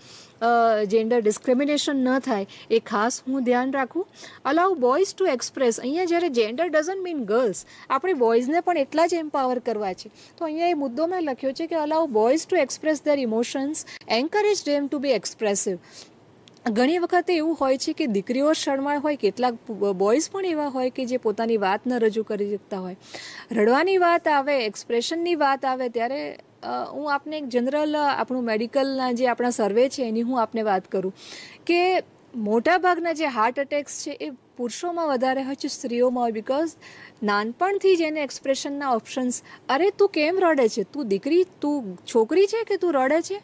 જેન્ડર ડિસ્ક્રિમિનેશન ન થાય એ ખાસ હું ધ્યાન રાખું અલાઉ બોયઝ ટુ એક્સપ્રેસ અહીંયા જ્યારે જેન્ડર ડઝન્ટ મીન ગર્લ્સ આપણે બોયઝને પણ એટલા જ એમ્પાવર કરવા છે તો અહીંયા એ મુદ્દો મેં લખ્યો છે કે allow boys to express their emotions encourage them to be expressive ઘણી વખતે એવું હોય છે કે દીકરીઓ શરમાળ હોય કેટલાક બોયઝ પણ એવા હોય કે જે પોતાની વાત ન રજૂ કરી શકતા હોય રડવાની વાત આવે એક્સપ્રેશનની વાત આવે ત્યારે હું આપને એક જનરલ આપણું મેડિકલના જે આપણા સર્વે છે એની હું આપને વાત કરું કે મોટાભાગના જે હાર્ટ એટેક્સ છે એ પુરુષોમાં વધારે હોય છે સ્ત્રીઓમાં બિકોઝ નાનપણથી જ એને એક્સપ્રેશનના ઓપ્શન્સ અરે તું કેમ રડે છે તું દીકરી તું છોકરી છે કે તું રડે છે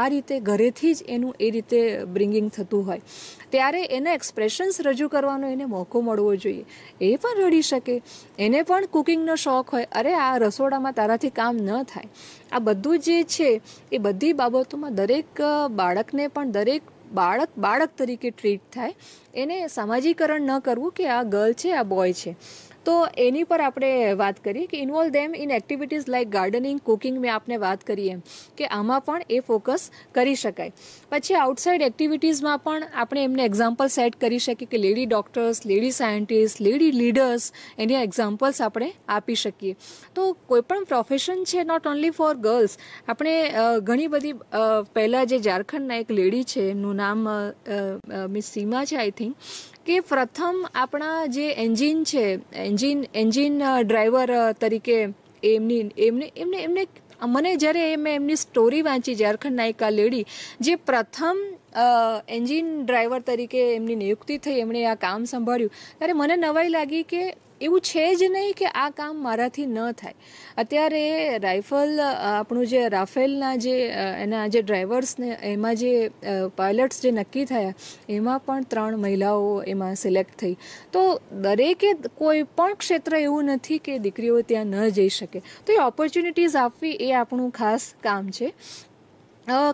આ રીતે ઘરેથી જ એનું એ રીતે બ્રિંગિંગ થતું હોય ત્યારે એના એક્સપ્રેશન્સ રજૂ કરવાનો એને મોકો મળવો જોઈએ એ પણ રડી શકે એને પણ કુકિંગનો શોખ હોય અરે આ રસોડામાં તારાથી કામ ન થાય આ બધું જે છે એ બધી બાબતોમાં દરેક બાળકને પણ દરેક બાળક બાળક તરીકે ટ્રીટ થાય એને સામાજીકરણ ન કરવું કે આ ગર્લ છે આ બોય છે તો એની પર આપણે વાત કરીએ કે involve them in activities like gardening cooking મેં આપને વાત કરી એમ કે આમાં પણ એ ફોકસ કરી શકાય પછી આઉટસાઇડ એક્ટિવિટીઝમાં પણ આપણે એમને એક્ઝામ્પલ સેટ કરી શકીએ કે lady doctors lady scientist lady leaders એની એક્ઝામ્પલ્સ આપણે આપી શકીએ તો કોઈપણ પ્રોફેશન છે નોટ ઓન્લી ફોર ગર્લ્સ આપણે ઘણી બધી પહેલાં જે ઝારખંડના એક લેડી છે એમનું નામ મિસ સીમા છે આઈ થિંક કે પ્રથમ આપણા જે એન્જિન છે એન્જિન એન્જિન ડ્રાઈવર તરીકે એમની એમને એમને એમને મને જ્યારે મેં એમની સ્ટોરી વાંચી ઝારખંડ નાયિકા લેડી જે પ્રથમ એન્જિન ડ્રાઈવર તરીકે એમની નિયુક્તિ થઈ એમણે આ કામ સંભાળ્યું ત્યારે મને નવાઈ લાગી કે એવું છે જ નહીં કે આ કામ મારાથી ન થાય અત્યારે રાઇફલ આપણું જે રાફેલના જે એના જે ડ્રાઈવર્સને એમાં જે પાયલટ્સ જે નક્કી થયા એમાં પણ ત્રણ મહિલાઓ એમાં સિલેક્ટ થઈ તો દરેકે કોઈ પણ ક્ષેત્ર એવું નથી કે દીકરીઓ ત્યાં ન જઈ શકે તો એ ઓપોર્ચ્યુનિટીઝ આપવી એ આપણું ખાસ કામ છે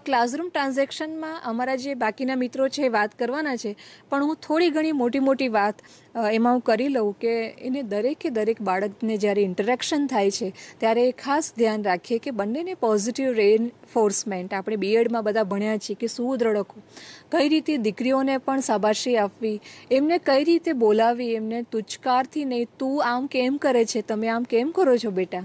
ક્લાસરૂમ ટ્રાન્ઝેક્શનમાં અમારા જે બાકીના મિત્રો છે એ વાત કરવાના છે પણ હું થોડી ઘણી મોટી મોટી વાત એમાં હું કરી લઉં કે એને દરેકે દરેક બાળકને જ્યારે ઇન્ટરેક્શન થાય છે ત્યારે એ ખાસ ધ્યાન રાખીએ કે બંનેને પોઝિટિવ રેઇન્ફોર્સમેન્ટ આપણે બીએડમાં બધા ભણ્યા છીએ કે સુદ્રઢકો કઈ રીતે દીકરીઓને પણ શાબાશી આપવી એમને કઈ રીતે બોલાવી એમને તુચકારથી નહીં તું આમ કેમ કરે છે તમે આમ કેમ કરો છો બેટા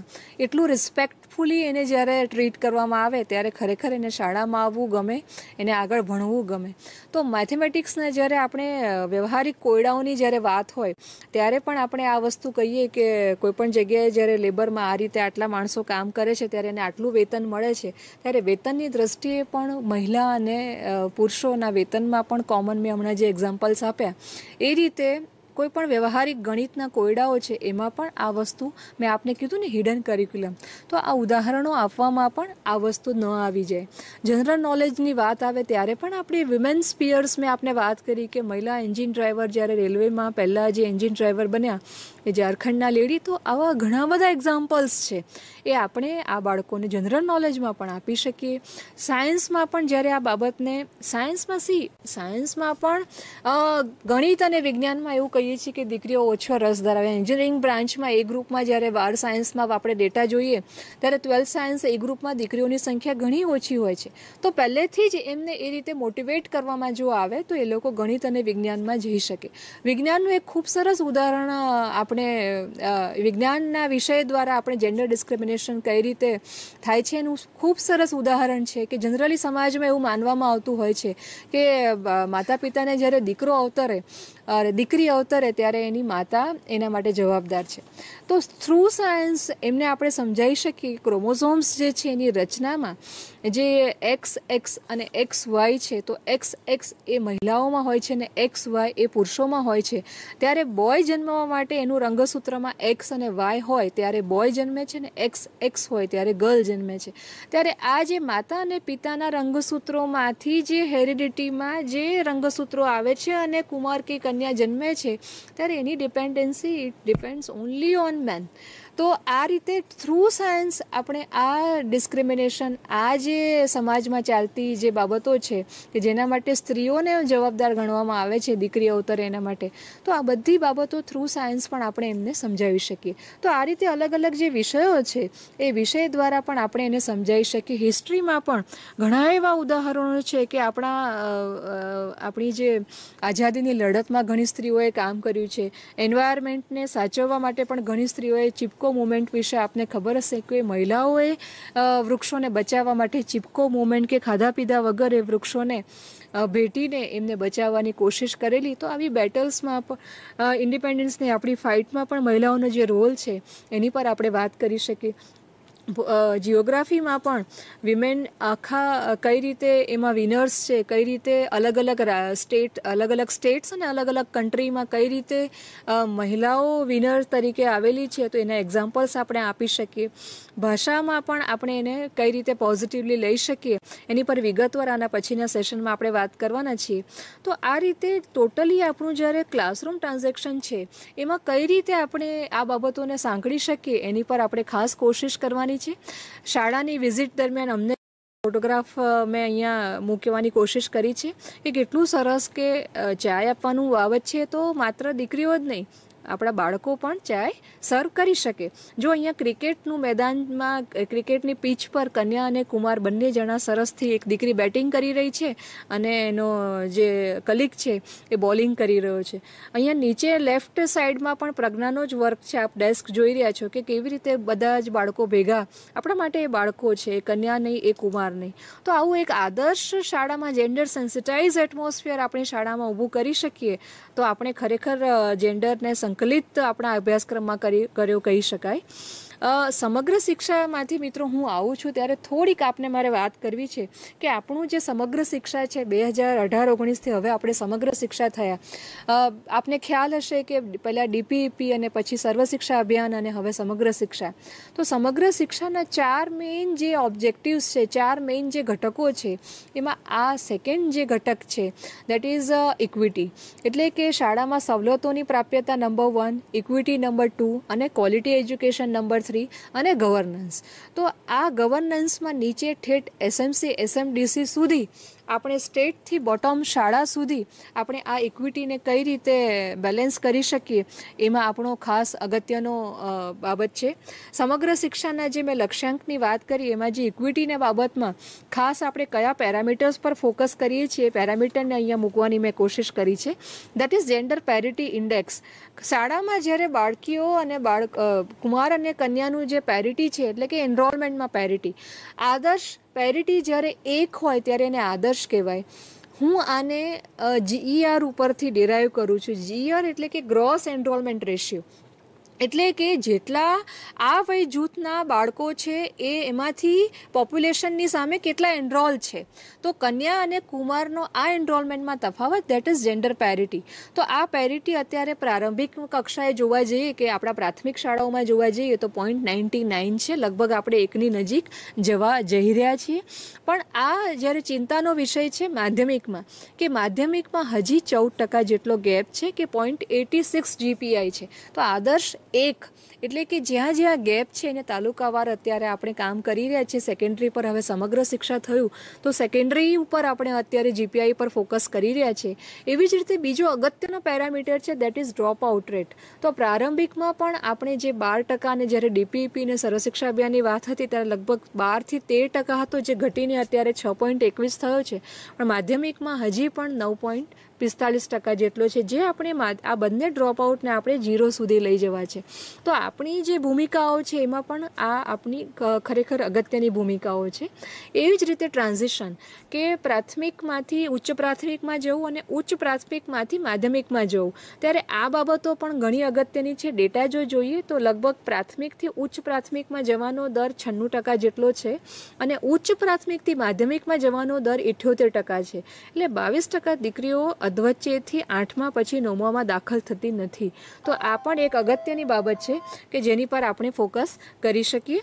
એટલું રિસ્પેક્ટફુલી એને જ્યારે ટ્રીટ કરવામાં આવે ત્યારે ખરેખર એને શાળામાં આવવું ગમે એને આગળ ભણવું ગમે તો મેથેમેટિક્સને જ્યારે આપણે વ્યવહારિક કોયડાઓની જ્યારે વાત હોય ત્યારે પણ આપણે આ વસ્તુ કહીએ કે કોઈપણ જગ્યાએ જ્યારે લેબરમાં આ રીતે આટલા માણસો કામ કરે છે ત્યારે એને આટલું વેતન મળે છે ત્યારે વેતનની દ્રષ્ટિએ પણ મહિલા અને પુરુષોના વેતનમાં પણ કોમન મેં હમણાં જે એક્ઝામ્પલ્સ આપ્યા એ રીતે કોઈ પણ વ્યવહારિક ગણિતના કોયડાઓ છે એમાં પણ આ વસ્તુ મેં આપને કીધું ને હિડન કરિક્યુલમ તો આ ઉદાહરણો આપવામાં પણ આ વસ્તુ ન આવી જાય જનરલ નોલેજની વાત આવે ત્યારે પણ આપણી વિમેન્સ પિયર્સ મેં આપને વાત કરી કે મહિલા એન્જિન ડ્રાઈવર જ્યારે રેલવેમાં પહેલાં જે એન્જિન ડ્રાઈવર બન્યા એ ઝારખંડના લેડી તો આવા ઘણા બધા એક્ઝામ્પલ્સ છે એ આપણે આ બાળકોને જનરલ નોલેજમાં પણ આપી શકીએ સાયન્સમાં પણ જ્યારે આ બાબતને સાયન્સમાં સી સાયન્સમાં પણ ગણિત અને વિજ્ઞાનમાં એવું કહીએ છીએ કે દીકરીઓ ઓછો રસ ધરાવે એન્જિનિયરિંગ બ્રાન્ચમાં એ ગ્રુપમાં જ્યારે બાર સાયન્સમાં આપણે ડેટા જોઈએ ત્યારે ટ્વેલ્થ સાયન્સ એ ગ્રુપમાં દીકરીઓની સંખ્યા ઘણી ઓછી હોય છે તો પહેલેથી જ એમને એ રીતે મોટિવેટ કરવામાં જો આવે તો એ લોકો ગણિત અને વિજ્ઞાનમાં જઈ શકે વિજ્ઞાનનું એક ખૂબ સરસ ઉદાહરણ આપણે વિજ્ઞાનના વિષય દ્વારા આપણે જેન્ડર ડિસ્ક્રિમિનેશન કઈ રીતે થાય છે એનું ખૂબ સરસ ઉદાહરણ છે કે જનરલી સમાજમાં એવું માનવામાં આવતું હોય છે કે માતા પિતાને જ્યારે દીકરો અવતરે દીકરી અવતરે ત્યારે એની માતા એના માટે જવાબદાર છે તો થ્રુ સાયન્સ એમને આપણે સમજાવી શકીએ ક્રોમોઝોમ્સ જે છે એની રચનામાં જે એક્સ એક્સ અને એક્સ વાય છે તો એક્સ એક્સ એ મહિલાઓમાં હોય છે અને એક્સ વાય એ પુરુષોમાં હોય છે ત્યારે બોય જન્મવા માટે એનું જેનું રંગસૂત્રમાં એક્સ અને વાય હોય ત્યારે બોય જન્મે છે ને એક્સ એક્સ હોય ત્યારે ગર્લ જન્મે છે ત્યારે આ જે માતા અને પિતાના રંગસૂત્રોમાંથી જે હેરિડિટીમાં જે રંગસૂત્રો આવે છે અને કુમાર કે કન્યા જન્મે છે ત્યારે એની dependency it depends only on man તો આ રીતે થ્રુ સાયન્સ આપણે આ ડિસ્ક્રિમિનેશન આ જે સમાજમાં ચાલતી જે બાબતો છે કે જેના માટે સ્ત્રીઓને જવાબદાર ગણવામાં આવે છે દીકરી અવતરે એના માટે તો આ બધી બાબતો થ્રુ સાયન્સ પણ આપણે એમને સમજાવી શકીએ તો આ રીતે અલગ અલગ જે વિષયો છે એ વિષય દ્વારા પણ આપણે એને સમજાવી શકીએ હિસ્ટ્રીમાં પણ ઘણા એવા ઉદાહરણો છે કે આપણા આપણી જે આઝાદીની લડતમાં ઘણી સ્ત્રીઓએ કામ કર્યું છે એન્વાયરમેન્ટને સાચવવા માટે પણ ઘણી સ્ત્રીઓએ ચીપકો મુમેન્ટ વિશે આપને ખબર હશે કે મહિલાઓએ વૃક્ષોને બચાવવા માટે ચિપકો મુમેન્ટ કે ખાધા પીધા વગર એ વૃક્ષોને ભેટીને એમને બચાવવાની કોશિશ કરેલી તો આવી બેટલ્સમાં પણ ઇન્ડિપેન્ડન્સની આપણી ફાઇટમાં પણ મહિલાઓનો જે રોલ છે એની પર આપણે વાત કરી શકીએ જિયોગ્રાફીમાં પણ વિમેન આખા કઈ રીતે એમાં વિનર્સ છે કઈ રીતે અલગ અલગ સ્ટેટ અલગ અલગ સ્ટેટ્સ અને અલગ અલગ કન્ટ્રીમાં કઈ રીતે મહિલાઓ વિનર તરીકે આવેલી છે તો એના એક્ઝામ્પલ્સ આપણે આપી શકીએ ભાષામાં પણ આપણે એને કઈ રીતે પોઝિટિવલી લઈ શકીએ એની પર વિગતવાર આના પછીના સેશનમાં આપણે વાત કરવાના છીએ તો આ રીતે ટોટલી આપણું જ્યારે ક્લાસરૂમ ટ્રાન્ઝેક્શન છે એમાં કઈ રીતે આપણે આ બાબતોને સાંકળી શકીએ એની પર આપણે ખાસ કોશિશ કરવાની આવી છે શાળાની વિઝિટ દરમિયાન અમને ફોટોગ્રાફ મેં અહીંયા મૂકવાની કોશિશ કરી છે કે કેટલું સરસ કે ચાય આપવાનું વાવત છે તો માત્ર દીકરીઓ જ નહીં આપણા બાળકો પણ ચાય સર્વ કરી શકે જો અહીંયા ક્રિકેટનું મેદાનમાં ક્રિકેટની પીચ પર કન્યા અને કુમાર બંને જણા સરસથી એક દીકરી બેટિંગ કરી રહી છે અને એનો જે કલિક છે એ બોલિંગ કરી રહ્યો છે અહીંયા નીચે લેફ્ટ સાઈડમાં પણ પ્રજ્ઞાનો જ વર્ક છે આપ ડેસ્ક જોઈ રહ્યા છો કે કેવી રીતે બધા જ બાળકો ભેગા આપણા માટે એ બાળકો છે એ કન્યા નહીં એ કુમાર નહીં તો આવું એક આદર્શ શાળામાં જેન્ડર સેન્સિટાઇઝ એટમોસ્ફિયર આપણી શાળામાં ઊભું કરી શકીએ તો આપણે ખરેખર જેન્ડરને સંકલિત આપણા અભ્યાસક્રમમાં કરી કર્યો કહી શકાય સમગ્ર શિક્ષામાંથી મિત્રો હું આવું છું ત્યારે થોડીક આપને મારે વાત કરવી છે કે આપણું જે સમગ્ર શિક્ષા છે બે હજાર અઢાર ઓગણીસથી હવે આપણે સમગ્ર શિક્ષા થયા આપને ખ્યાલ હશે કે પહેલાં ડીપીઈપી અને પછી સર્વ શિક્ષા અભિયાન અને હવે સમગ્ર શિક્ષા તો સમગ્ર શિક્ષાના ચાર મેઇન જે ઓબ્જેક્ટિવ્સ છે ચાર મેઇન જે ઘટકો છે એમાં આ સેકન્ડ જે ઘટક છે દેટ ઇઝ ઇક્વિટી એટલે કે શાળામાં સવલતોની પ્રાપ્યતા number one equity number two અને ક્વોલિટી એજ્યુકેશન નંબર થ્રી અને ગવર્નન્સ તો આ ગવર્નન્સમાં નીચે ઠેઠ એસએમસી એસએમડીસી સુધી આપણે સ્ટેટથી બોટમ શાળા સુધી આપણે આ ઇક્વિટીને કઈ રીતે બેલેન્સ કરી શકીએ એમાં આપણો ખાસ અગત્યનો બાબત છે સમગ્ર શિક્ષાના જે મેં લક્ષ્યાંકની વાત કરી એમાં જે ઇક્વિટીને બાબતમાં ખાસ આપણે કયા પેરામીટર્સ પર ફોકસ કરીએ છીએ પેરામીટરને અહીંયા મૂકવાની મેં કોશિશ કરી છે that is gender parity index શાળામાં જ્યારે બાળકીઓ અને બાળક કુમાર અને કન્યાનું જે પેરિટી છે એટલે કે એનરોલમેન્ટમાં પેરિટી આદર્શ પેરિટી જ્યારે એક હોય ત્યારે એને આદર્શ કહેવાય હું આને જીઈઆર e ઉપરથી ડિરાઈવ કરું છું જીઈઆર e એટલે કે ગ્રોસ એનરોલમેન્ટ રેશિયો એટલે કે જેટલા આ વય જૂથના બાળકો છે એ એમાંથી પોપ્યુલેશનની સામે કેટલા એનરોલ છે તો કન્યા અને કુમારનો આ એનરોલમેન્ટમાં તફાવત દેટ ઇઝ જેન્ડર પેરિટી તો આ પેરિટી અત્યારે પ્રારંભિક કક્ષાએ જોવા જઈએ કે આપણા પ્રાથમિક શાળાઓમાં જોવા જઈએ તો પોઈન્ટ નાઇન્ટી નાઇન છે લગભગ આપણે એકની નજીક જવા જઈ રહ્યા છીએ પણ આ જ્યારે ચિંતાનો વિષય છે માધ્યમિકમાં કે માધ્યમિકમાં હજી ચૌદ ટકા જેટલો ગેપ છે કે પોઈન્ટ એટી સિક્સ જીપીઆઈ છે તો આદર્શ એક એટલે કે જ્યાં જ્યાં ગેપ છે એને તાલુકાવાર અત્યારે આપણે કામ કરી રહ્યા છીએ સેકન્ડરી પર હવે સમગ્ર શિક્ષા થયું તો સેકન્ડરી ઉપર આપણે અત્યારે જીપીઆઈ પર ફોકસ કરી રહ્યા છીએ એવી જ રીતે બીજો અગત્યનો પેરામીટર છે that is drop out rate તો પ્રારંભિકમાં પણ આપણે જે બાર ટકાને જ્યારે ડીપીપી e સર્વ શિક્ષા અભિયાનની વાત હતી ત્યારે લગભગ બારથી તેર ટકા હતો જે ઘટીને અત્યારે છ પોઈન્ટ એકવીસ થયો છે પણ માધ્યમિકમાં હજી પણ નવ પોઈન્ટ પિસ્તાલીસ ટકા જેટલો છે જે આપણે આ બંને ડ્રોપઆઉટને આપણે ઝીરો સુધી લઈ જવા છે તો આપણી જે ભૂમિકાઓ છે એમાં પણ આ આપણી ખરેખર અગત્યની ભૂમિકાઓ છે એવી જ રીતે ટ્રાન્ઝિશન કે પ્રાથમિકમાંથી ઉચ્ચ પ્રાથમિકમાં જવું અને ઉચ્ચ પ્રાથમિકમાંથી માધ્યમિકમાં જવું ત્યારે આ બાબતો પણ ઘણી અગત્યની છે ડેટા જો જોઈએ તો લગભગ પ્રાથમિકથી ઉચ્ચ પ્રાથમિકમાં જવાનો દર છન્નું ટકા જેટલો છે અને ઉચ્ચ પ્રાથમિકથી માધ્યમિકમાં જવાનો દર ઇઠ્યોતેર ટકા છે એટલે બાવીસ ટકા દીકરીઓ વચ્ચેથી આઠમા પછી નવમામાં દાખલ થતી નથી તો આ પણ એક અગત્યની બાબત છે કે જેની પર આપણે ફોકસ કરી શકીએ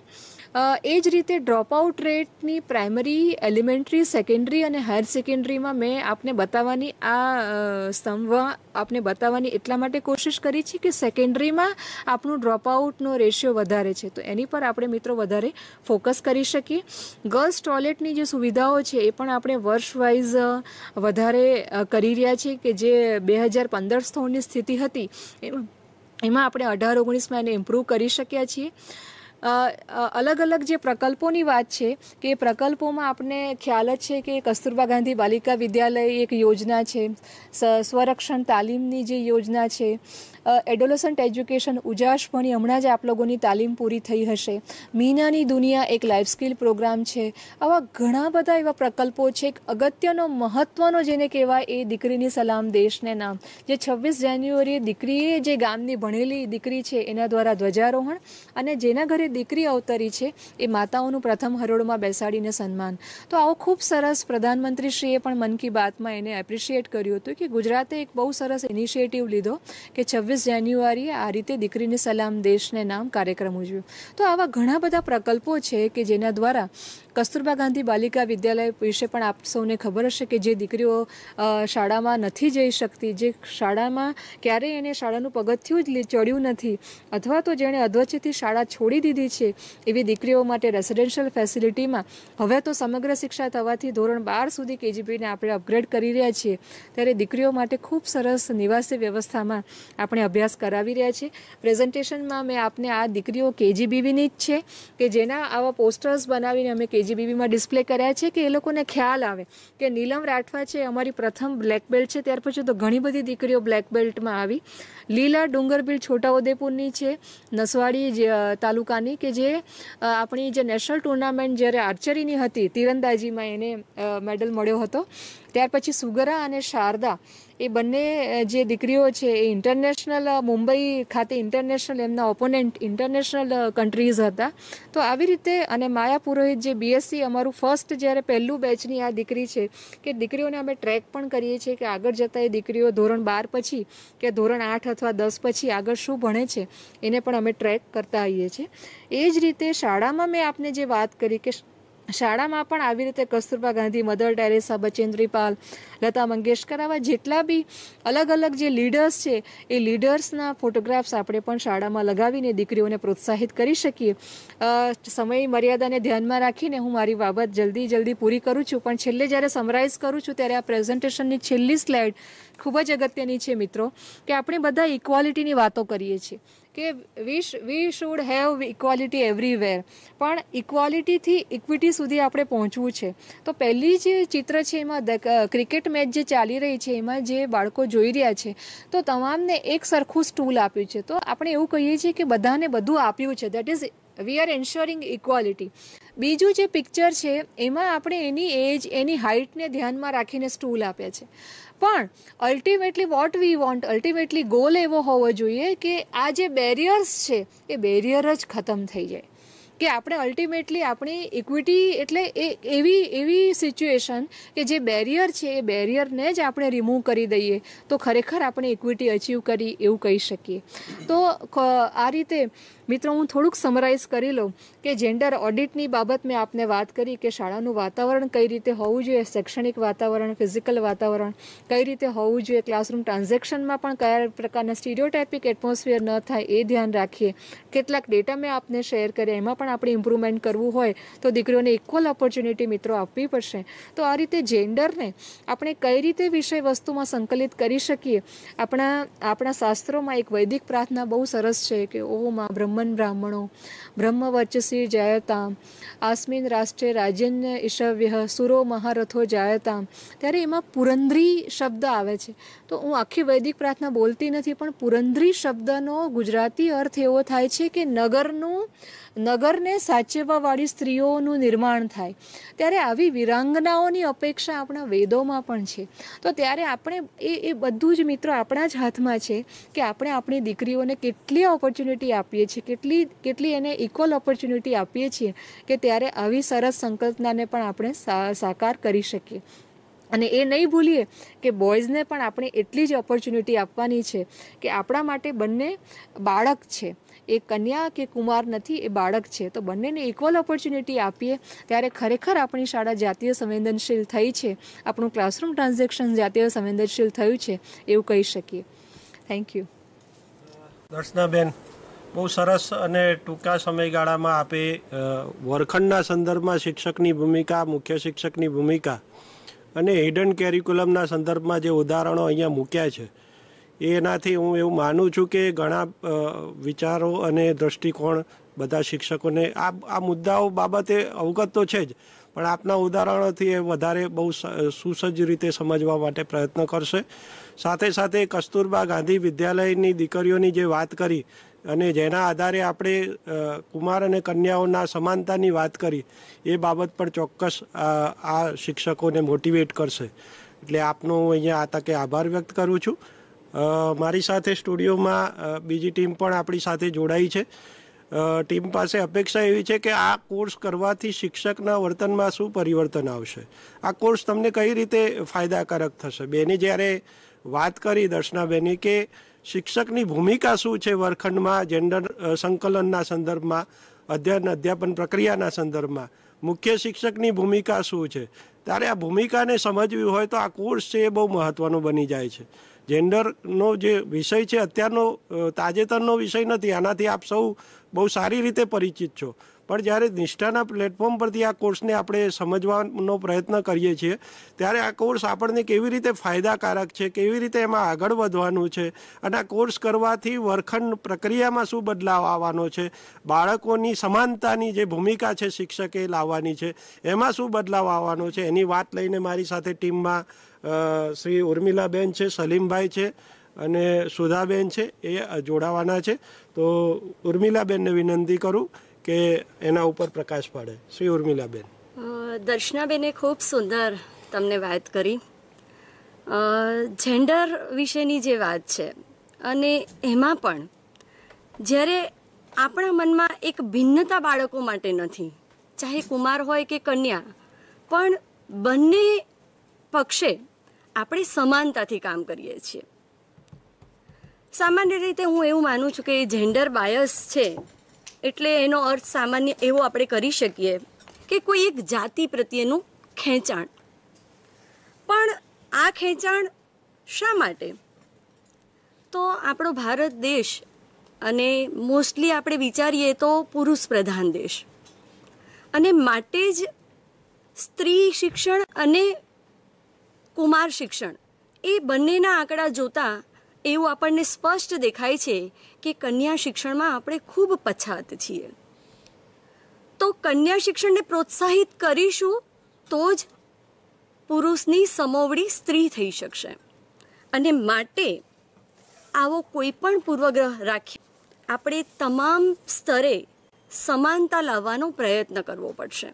એ જ રીતે ડ્રોપઆઉટ રેટની પ્રાઇમરી એલિમેન્ટરી સેકન્ડરી અને હાયર સેકન્ડરીમાં મેં આપને બતાવવાની આ સ્તંભમાં આપને બતાવવાની એટલા માટે કોશિશ કરી છે કે સેકન્ડરીમાં આપણું ડ્રોપઆઉટનો રેશિયો વધારે છે તો એની પર આપણે મિત્રો વધારે ફોકસ કરી શકીએ ગર્લ્સ ટોયલેટની જે સુવિધાઓ છે એ પણ આપણે વર્ષવાઇઝ વધારે કરી રહ્યા છીએ કે જે બે હજાર પંદર સ્થળની સ્થિતિ હતી એમાં આપણે અઢાર ઓગણીસમાં એને ઇમ્પ્રૂવ કરી શક્યા છીએ અલગ અલગ જે પ્રકલ્પોની વાત છે કે પ્રકલ્પોમાં આપણે ખ્યાલ જ છે કે કસ્તુરબા ગાંધી બાલિકા વિદ્યાલય એક યોજના છે સ્વરક્ષણ તાલીમની જે યોજના છે એડોલસન્ટ એજ્યુકેશન ઉજાસ ભણી હમણાં જ આપ લોકોની તાલીમ પૂરી થઈ હશે મીનાની દુનિયા એક લાઈફ સ્કિલ પ્રોગ્રામ છે આવા ઘણા બધા એવા પ્રકલ્પો છે એક અગત્યનો મહત્વનો જેને કહેવાય એ દીકરીની સલામ દેશને નામ જે છવ્વીસ જાન્યુઆરીએ દીકરીએ જે ગામની ભણેલી દીકરી છે એના દ્વારા ધ્વજારોહણ અને જેના ઘરે દીકરી અવતરી છે એ માતાઓનું પ્રથમ હરોળમાં બેસાડીને સન્માન તો આવો ખૂબ સરસ પ્રધાનમંત્રીશ્રીએ પણ મન કી બાતમાં એને એપ્રિશિએટ કર્યું હતું કે ગુજરાતે એક બહુ સરસ ઇનિશિયેટિવ લીધો કે છવ્વીસ છવ્વીસ જાન્યુઆરીએ આ રીતે દીકરીને સલામ દેશને નામ કાર્યક્રમ ઉજવ્યો તો આવા ઘણા બધા પ્રકલ્પો છે કે જેના દ્વારા કસ્તુરબા ગાંધી બાલિકા વિદ્યાલય વિશે પણ આપ સૌને ખબર હશે કે જે દીકરીઓ શાળામાં નથી જઈ શકતી જે શાળામાં ક્યારેય એને શાળાનું પગથિયું જ ચડ્યું નથી અથવા તો જેણે અધ્વચ્ચેથી શાળા છોડી દીધી છે એવી દીકરીઓ માટે રેસિડેન્શિયલ ફેસિલિટીમાં હવે તો સમગ્ર શિક્ષા થવાથી ધોરણ બાર સુધી કેજીબીને આપણે અપગ્રેડ કરી રહ્યા છીએ ત્યારે દીકરીઓ માટે ખૂબ સરસ નિવાસી વ્યવસ્થામાં આપણે અભ્યાસ કરાવી રહ્યા છીએ પ્રેઝન્ટેશનમાં મેં આપને આ દીકરીઓ કેજીબીવીની જ છે કે જેના આવા પોસ્ટર્સ બનાવીને અમે કેજી કેજીબીબીમાં ડિસ્પ્લે કર્યા છે કે એ લોકોને ખ્યાલ આવે કે નીલમ રાઠવા છે અમારી પ્રથમ બ્લેક બેલ્ટ છે ત્યાર પછી તો ઘણી બધી દીકરીઓ બ્લેક બેલ્ટમાં આવી લીલા ડુંગરબીલ બિલ્ડ છોટાઉદેપુરની છે નસવાડી તાલુકાની કે જે આપણી જે નેશનલ ટુર્નામેન્ટ જ્યારે આર્ચરીની હતી તીરંદાજીમાં એને મેડલ મળ્યો હતો ત્યાર પછી સુગરા અને શારદા એ બંને જે દીકરીઓ છે એ ઇન્ટરનેશનલ મુંબઈ ખાતે ઇન્ટરનેશનલ એમના ઓપોનન્ટ ઇન્ટરનેશનલ કન્ટ્રીઝ હતા તો આવી રીતે અને માયા પુરોહિત જે બીએસસી અમારું ફર્સ્ટ જ્યારે પહેલું બેચની આ દીકરી છે કે દીકરીઓને અમે ટ્રેક પણ કરીએ છીએ કે આગળ જતાં એ દીકરીઓ ધોરણ બાર પછી કે ધોરણ આઠ અથવા દસ પછી આગળ શું ભણે છે એને પણ અમે ટ્રેક કરતા આવીએ છીએ એ જ રીતે શાળામાં મેં આપને જે વાત કરી કે શાળામાં પણ આવી રીતે કસ્તુરબા ગાંધી મધર ટેરેસા બચેન્દ્રી પાલ લતા મંગેશકર આવા જેટલા બી અલગ અલગ જે લીડર્સ છે એ લીડર્સના ફોટોગ્રાફ્સ આપણે પણ શાળામાં લગાવીને દીકરીઓને પ્રોત્સાહિત કરી શકીએ સમય મર્યાદાને ધ્યાનમાં રાખીને હું મારી બાબત જલ્દી જલ્દી પૂરી કરું છું પણ છેલ્લે જ્યારે સમરાઈઝ કરું છું ત્યારે આ પ્રેઝન્ટેશનની છેલ્લી સ્લાઇડ ખૂબ જ અગત્યની છે મિત્રો કે આપણે બધા ઇક્વાલિટીની વાતો કરીએ છીએ કે wish we should have equality everywhere પણ ઇક્વાલિટીથી ઇક્વિટી સુધી આપણે પહોંચવું છે તો પહેલી જે ચિત્ર છે એમાં ક્રિકેટ મેચ જે ચાલી રહી છે એમાં જે બાળકો જોઈ રહ્યા છે તો તમામને એક સરખું સ્ટૂલ આપ્યું છે તો આપણે એવું કહીએ છીએ કે બધાને બધું આપ્યું છે that is we are ensuring equality બીજું જે પિક્ચર છે એમાં આપણે એની એજ એની હાઇટને ધ્યાનમાં રાખીને સ્ટૂલ આપ્યા છે પણ ultimately what we want ultimately goal એવો હોવો જોઈએ કે આ જે બેરિયર્સ છે એ બેરિયર જ ખતમ થઈ જાય કે આપણે અલ્ટિમેટલી આપણી ઇક્વિટી એટલે એ એવી એવી સિચ્યુએશન કે જે બેરિયર છે એ બેરિયરને જ આપણે રિમૂવ કરી દઈએ તો ખરેખર આપણે ઇક્વિટી અચીવ કરી એવું કહી શકીએ તો આ રીતે મિત્રો હું થોડુંક સમરાઇઝ કરી લઉં કે જેન્ડર ઓડિટની બાબત મેં આપને વાત કરી કે શાળાનું વાતાવરણ કઈ રીતે હોવું જોઈએ શૈક્ષણિક વાતાવરણ ફિઝિકલ વાતાવરણ કઈ રીતે હોવું જોઈએ ક્લાસરૂમ ટ્રાન્ઝેક્શનમાં પણ કયા પ્રકારના સ્ટીરિયોટાઇપિક એટમોસ્ફિયર ન થાય એ ધ્યાન રાખીએ કેટલાક ડેટા મેં આપને શેર કર્યા એમાં પણ આપણે ઇમ્પ્રુવમેન્ટ કરવું હોય તો દીકરીઓને ઇક્વલ ઓપોર્ચ્યુનિટી મિત્રો આપવી પડશે તો આ રીતે જેન્ડરને આપણે કઈ રીતે વિષય વસ્તુમાં સંકલિત કરી શકીએ આપણા આપણા શાસ્ત્રોમાં એક વૈદિક પ્રાર્થના બહુ સરસ છે કે ઓમ આ બ્રહ્મ બ્રાહ્મણ બ્રાહ્મણો બ્રહ્મવચસી જાયતામ આસ્મિન રાષ્ટ્રે રાજ્યન્ય ઈશવ્ય સુરો મહારથો જાયતામ ત્યારે એમાં પુરંદ્રી શબ્દ આવે છે તો હું આખી વૈદિક પ્રાર્થના બોલતી નથી પણ પુરંદ્રી શબ્દનો ગુજરાતી અર્થ એવો થાય છે કે નગરનું નગરને સાચવવાવાળી સ્ત્રીઓનું નિર્માણ થાય ત્યારે આવી વિરાંગનાઓની અપેક્ષા આપણા વેદોમાં પણ છે તો ત્યારે આપણે એ એ બધું જ મિત્રો આપણા જ હાથમાં છે કે આપણે આપણી દીકરીઓને કેટલી ઓપોર્ચ્યુનિટી આપીએ છીએ કેટલી કેટલી એને ઇક્વલ ઓપોર્ચ્યુનિટી આપીએ છીએ કે ત્યારે આવી સરસ સંકલ્પનાને પણ આપણે સાકાર કરી શકીએ અને એ નહીં ભૂલીએ કે બોયઝને પણ આપણે એટલી જ ઓપોર્ચ્યુનિટી આપવાની છે કે આપણા માટે બંને બાળક છે એ કન્યા કે કુમાર નથી એ બાળક છે તો બંનેને ઇક્વલ ઓપોર્ચ્યુનિટી આપીએ ત્યારે ખરેખર આપણી શાળા જાતીય સંવેદનશીલ થઈ છે આપણું ક્લાસરૂમ ટ્રાન્ઝેક્શન જાતીય સંવેદનશીલ થયું છે એવું કહી શકીએ થેન્ક યુ દર્શનાબેન બહુ સરસ અને ટૂંકા સમયગાળામાં આપે વર્ખંડના સંદર્ભમાં શિક્ષકની ભૂમિકા મુખ્ય શિક્ષકની ભૂમિકા અને હિડન કેરિક્યુલમના સંદર્ભમાં જે ઉદાહરણો અહીંયા મૂક્યા છે એનાથી હું એવું માનું છું કે ઘણા વિચારો અને દ્રષ્ટિકોણ બધા શિક્ષકોને આ આ મુદ્દાઓ બાબતે અવગત તો છે જ પણ આપના ઉદાહરણોથી એ વધારે બહુ સુસજ્જ રીતે સમજવા માટે પ્રયત્ન કરશે સાથે સાથે કસ્તુરબા ગાંધી વિદ્યાલયની દીકરીઓની જે વાત કરી અને જેના આધારે આપણે કુમાર અને કન્યાઓના સમાનતાની વાત કરી એ બાબત પણ ચોક્કસ આ શિક્ષકોને મોટિવેટ કરશે એટલે આપનો હું અહીંયા આ તકે આભાર વ્યક્ત કરું છું મારી સાથે સ્ટુડિયોમાં બીજી ટીમ પણ આપણી સાથે જોડાઈ છે ટીમ પાસે અપેક્ષા એવી છે કે આ કોર્સ કરવાથી શિક્ષકના વર્તનમાં શું પરિવર્તન આવશે આ કોર્સ તમને કઈ રીતે ફાયદાકારક થશે બેની જ્યારે વાત કરી દર્શનાબેની કે શિક્ષકની ભૂમિકા શું છે વર્ગખંડમાં જેન્ડર સંકલનના સંદર્ભમાં અધ્યયન અધ્યાપન પ્રક્રિયાના સંદર્ભમાં મુખ્ય શિક્ષકની ભૂમિકા શું છે ત્યારે આ ભૂમિકાને સમજવી હોય તો આ કોર્સ છે એ બહુ મહત્ત્વનો બની જાય છે જેન્ડરનો જે વિષય છે અત્યારનો તાજેતરનો વિષય નથી આનાથી આપ સૌ બહુ સારી રીતે પરિચિત છો પણ જ્યારે નિષ્ઠાના પ્લેટફોર્મ પરથી આ કોર્સને આપણે સમજવાનો પ્રયત્ન કરીએ છીએ ત્યારે આ કોર્સ આપણને કેવી રીતે ફાયદાકારક છે કેવી રીતે એમાં આગળ વધવાનું છે અને આ કોર્સ કરવાથી વર્ખંડ પ્રક્રિયામાં શું બદલાવ આવવાનો છે બાળકોની સમાનતાની જે ભૂમિકા છે શિક્ષકે લાવવાની છે એમાં શું બદલાવ આવવાનો છે એની વાત લઈને મારી સાથે ટીમમાં શ્રી ઉર્મિલાબેન છે સલીમભાઈ છે અને સુધાબેન છે એ જોડાવાના છે તો ઉર્મિલાબેનને વિનંતી કરું કે એના ઉપર પ્રકાશ પાડે શ્રી ઉર્મિલાબેન દર્શનાબેને ખૂબ સુંદર તમને વાત કરી જેન્ડર વિશેની જે વાત છે અને એમાં પણ જ્યારે આપણા મનમાં એક ભિન્નતા બાળકો માટે નથી ચાહે કુમાર હોય કે કન્યા પણ બંને પક્ષે આપણે સમાનતાથી કામ કરીએ છીએ સામાન્ય રીતે હું એવું માનું છું કે જેન્ડર બાયસ છે એટલે એનો અર્થ સામાન્ય એવો આપણે કરી શકીએ કે કોઈ એક જાતિ પ્રત્યેનું ખેંચાણ પણ આ ખેંચાણ શા માટે તો આપણો ભારત દેશ અને મોસ્ટલી આપણે વિચારીએ તો પુરુષ પ્રધાન દેશ અને માટે જ સ્ત્રી શિક્ષણ અને કુમાર શિક્ષણ એ બંનેના આંકડા જોતાં એવું આપણને સ્પષ્ટ દેખાય છે કે કન્યા શિક્ષણમાં આપણે ખૂબ પછાત છીએ તો કન્યા શિક્ષણને પ્રોત્સાહિત કરીશું તો જ પુરુષની સમોવડી સ્ત્રી થઈ શકશે અને માટે આવો કોઈ પણ પૂર્વગ્રહ રાખી આપણે તમામ સ્તરે સમાનતા લાવવાનો પ્રયત્ન કરવો પડશે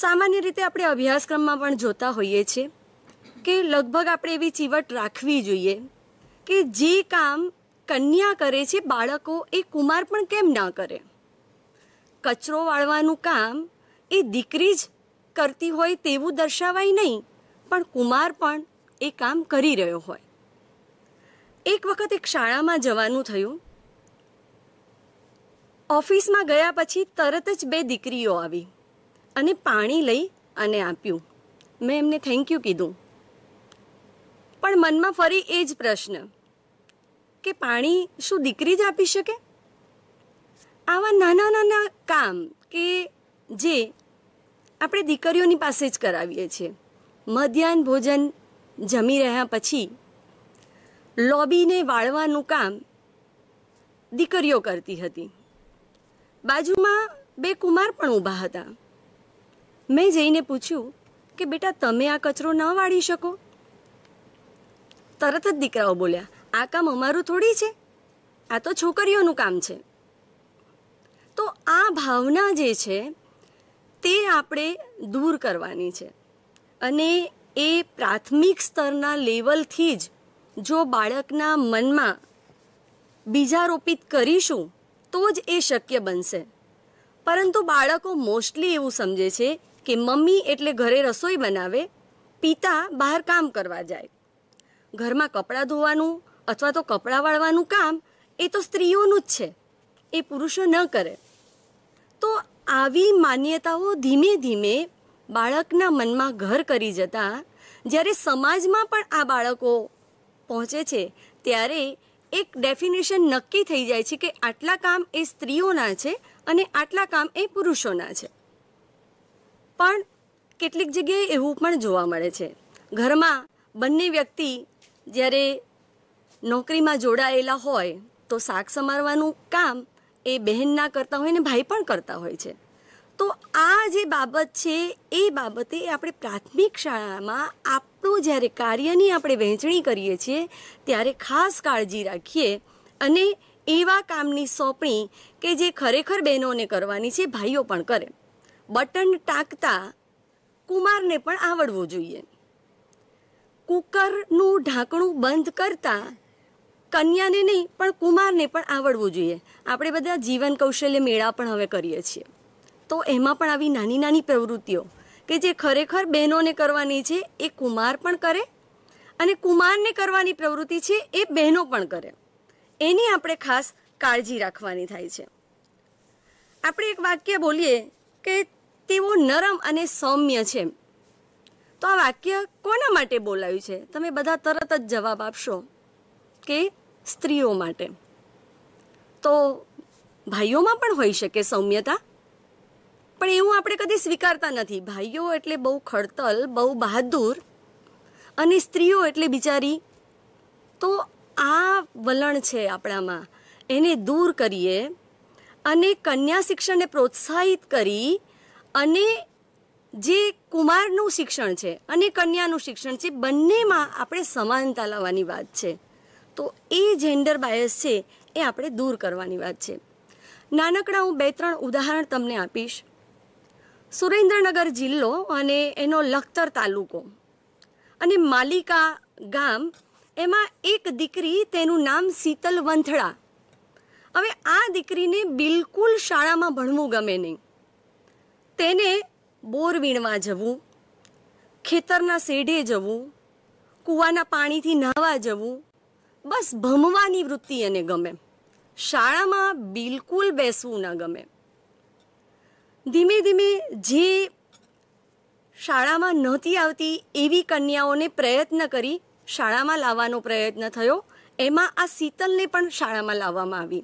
સામાન્ય રીતે આપણે અભ્યાસક્રમમાં પણ જોતા હોઈએ છીએ કે લગભગ આપણે એવી ચીવટ રાખવી જોઈએ કે જે કામ કન્યા કરે છે બાળકો એ કુમાર પણ કેમ ના કરે કચરો વાળવાનું કામ એ દીકરી જ કરતી હોય તેવું દર્શાવાય નહીં પણ કુમાર પણ એ કામ કરી રહ્યો હોય એક વખત એક શાળામાં જવાનું થયું ઓફિસમાં ગયા પછી તરત જ બે દીકરીઓ આવી અને પાણી લઈ અને આપ્યું મેં એમને થેન્ક યુ કીધું પણ મનમાં ફરી એ જ પ્રશ્ન કે પાણી શું દીકરી જ આપી શકે આવા નાના નાના કામ કે જે આપણે દીકરીઓની પાસે જ કરાવીએ છીએ મધ્યાહન ભોજન જમી રહ્યા પછી લોબીને વાળવાનું કામ દીકરીઓ કરતી હતી બાજુમાં બે કુમાર પણ ઊભા હતા મેં જઈને પૂછ્યું કે બેટા તમે આ કચરો ન વાળી શકો તરત જ દીકરાઓ બોલ્યા આ કામ અમારું થોડી છે આ તો છોકરીઓનું કામ છે તો આ ભાવના જે છે તે આપણે દૂર કરવાની છે અને એ પ્રાથમિક સ્તરના લેવલથી જ જો બાળકના મનમાં બીજારોપિત કરીશું તો જ એ શક્ય બનશે પરંતુ બાળકો મોસ્ટલી એવું સમજે છે કે મમ્મી એટલે ઘરે રસોઈ બનાવે પિતા બહાર કામ કરવા જાય ઘરમાં કપડાં ધોવાનું અથવા તો કપડાં વાળવાનું કામ એ તો સ્ત્રીઓનું જ છે એ પુરુષો ન કરે તો આવી માન્યતાઓ ધીમે ધીમે બાળકના મનમાં ઘર કરી જતાં જ્યારે સમાજમાં પણ આ બાળકો પહોંચે છે ત્યારે એક ડેફિનેશન નક્કી થઈ જાય છે કે આટલા કામ એ સ્ત્રીઓના છે અને આટલા કામ એ પુરુષોના છે પણ કેટલીક જગ્યાએ એવું પણ જોવા મળે છે ઘરમાં બંને વ્યક્તિ જ્યારે નોકરીમાં જોડાયેલા હોય તો શાક સમારવાનું કામ એ બહેનના કરતા હોય ને ભાઈ પણ કરતા હોય છે તો આ જે બાબત છે એ બાબતે આપણે પ્રાથમિક શાળામાં આપણું જ્યારે કાર્યની આપણે વહેંચણી કરીએ છીએ ત્યારે ખાસ કાળજી રાખીએ અને એવા કામની સોંપણી કે જે ખરેખર બહેનોને કરવાની છે ભાઈઓ પણ કરે બટન ટાંકતા કુમારને પણ આવડવું જોઈએ કુકરનું ઢાંકણું બંધ કરતા કન્યાને નહીં પણ કુમારને પણ આવડવું જોઈએ આપણે બધા જીવન કૌશલ્ય મેળા પણ હવે કરીએ છીએ તો એમાં પણ આવી નાની નાની પ્રવૃત્તિઓ કે જે ખરેખર બહેનોને કરવાની છે એ કુમાર પણ કરે અને કુમારને કરવાની પ્રવૃત્તિ છે એ બહેનો પણ કરે એની આપણે ખાસ કાળજી રાખવાની થાય છે આપણે એક વાક્ય બોલીએ કે તેઓ નરમ અને સૌમ્ય છે તો આ વાક્ય કોના માટે બોલાયું છે તમે બધા તરત જ જવાબ આપશો કે સ્ત્રીઓ માટે તો ભાઈઓમાં પણ હોઈ શકે સૌમ્યતા પણ એવું આપણે કદી સ્વીકારતા નથી ભાઈઓ એટલે બહુ ખડતલ બહુ બહાદુર અને સ્ત્રીઓ એટલે બિચારી તો આ વલણ છે આપણામાં એને દૂર કરીએ અને કન્યા શિક્ષણને પ્રોત્સાહિત કરી અને જે કુમારનું શિક્ષણ છે અને કન્યાનું શિક્ષણ છે બંનેમાં આપણે સમાનતા લાવવાની વાત છે તો એ જેન્ડર બાયસ છે એ આપણે દૂર કરવાની વાત છે નાનકડા હું બે ત્રણ ઉદાહરણ તમને આપીશ સુરેન્દ્રનગર જિલ્લો અને એનો લખતર તાલુકો અને માલિકા ગામ એમાં એક દીકરી તેનું નામ શીતલ વંથડા હવે આ દીકરીને બિલકુલ શાળામાં ભણવું ગમે નહીં તેને બોર વીણવા જવું ખેતરના શેઢે જવું કૂવાના પાણીથી નાહવા જવું બસ ભમવાની વૃત્તિ એને ગમે શાળામાં બિલકુલ બેસવું ન ગમે ધીમે ધીમે જે શાળામાં નહોતી આવતી એવી કન્યાઓને પ્રયત્ન કરી શાળામાં લાવવાનો પ્રયત્ન થયો એમાં આ શીતલને પણ શાળામાં લાવવામાં આવી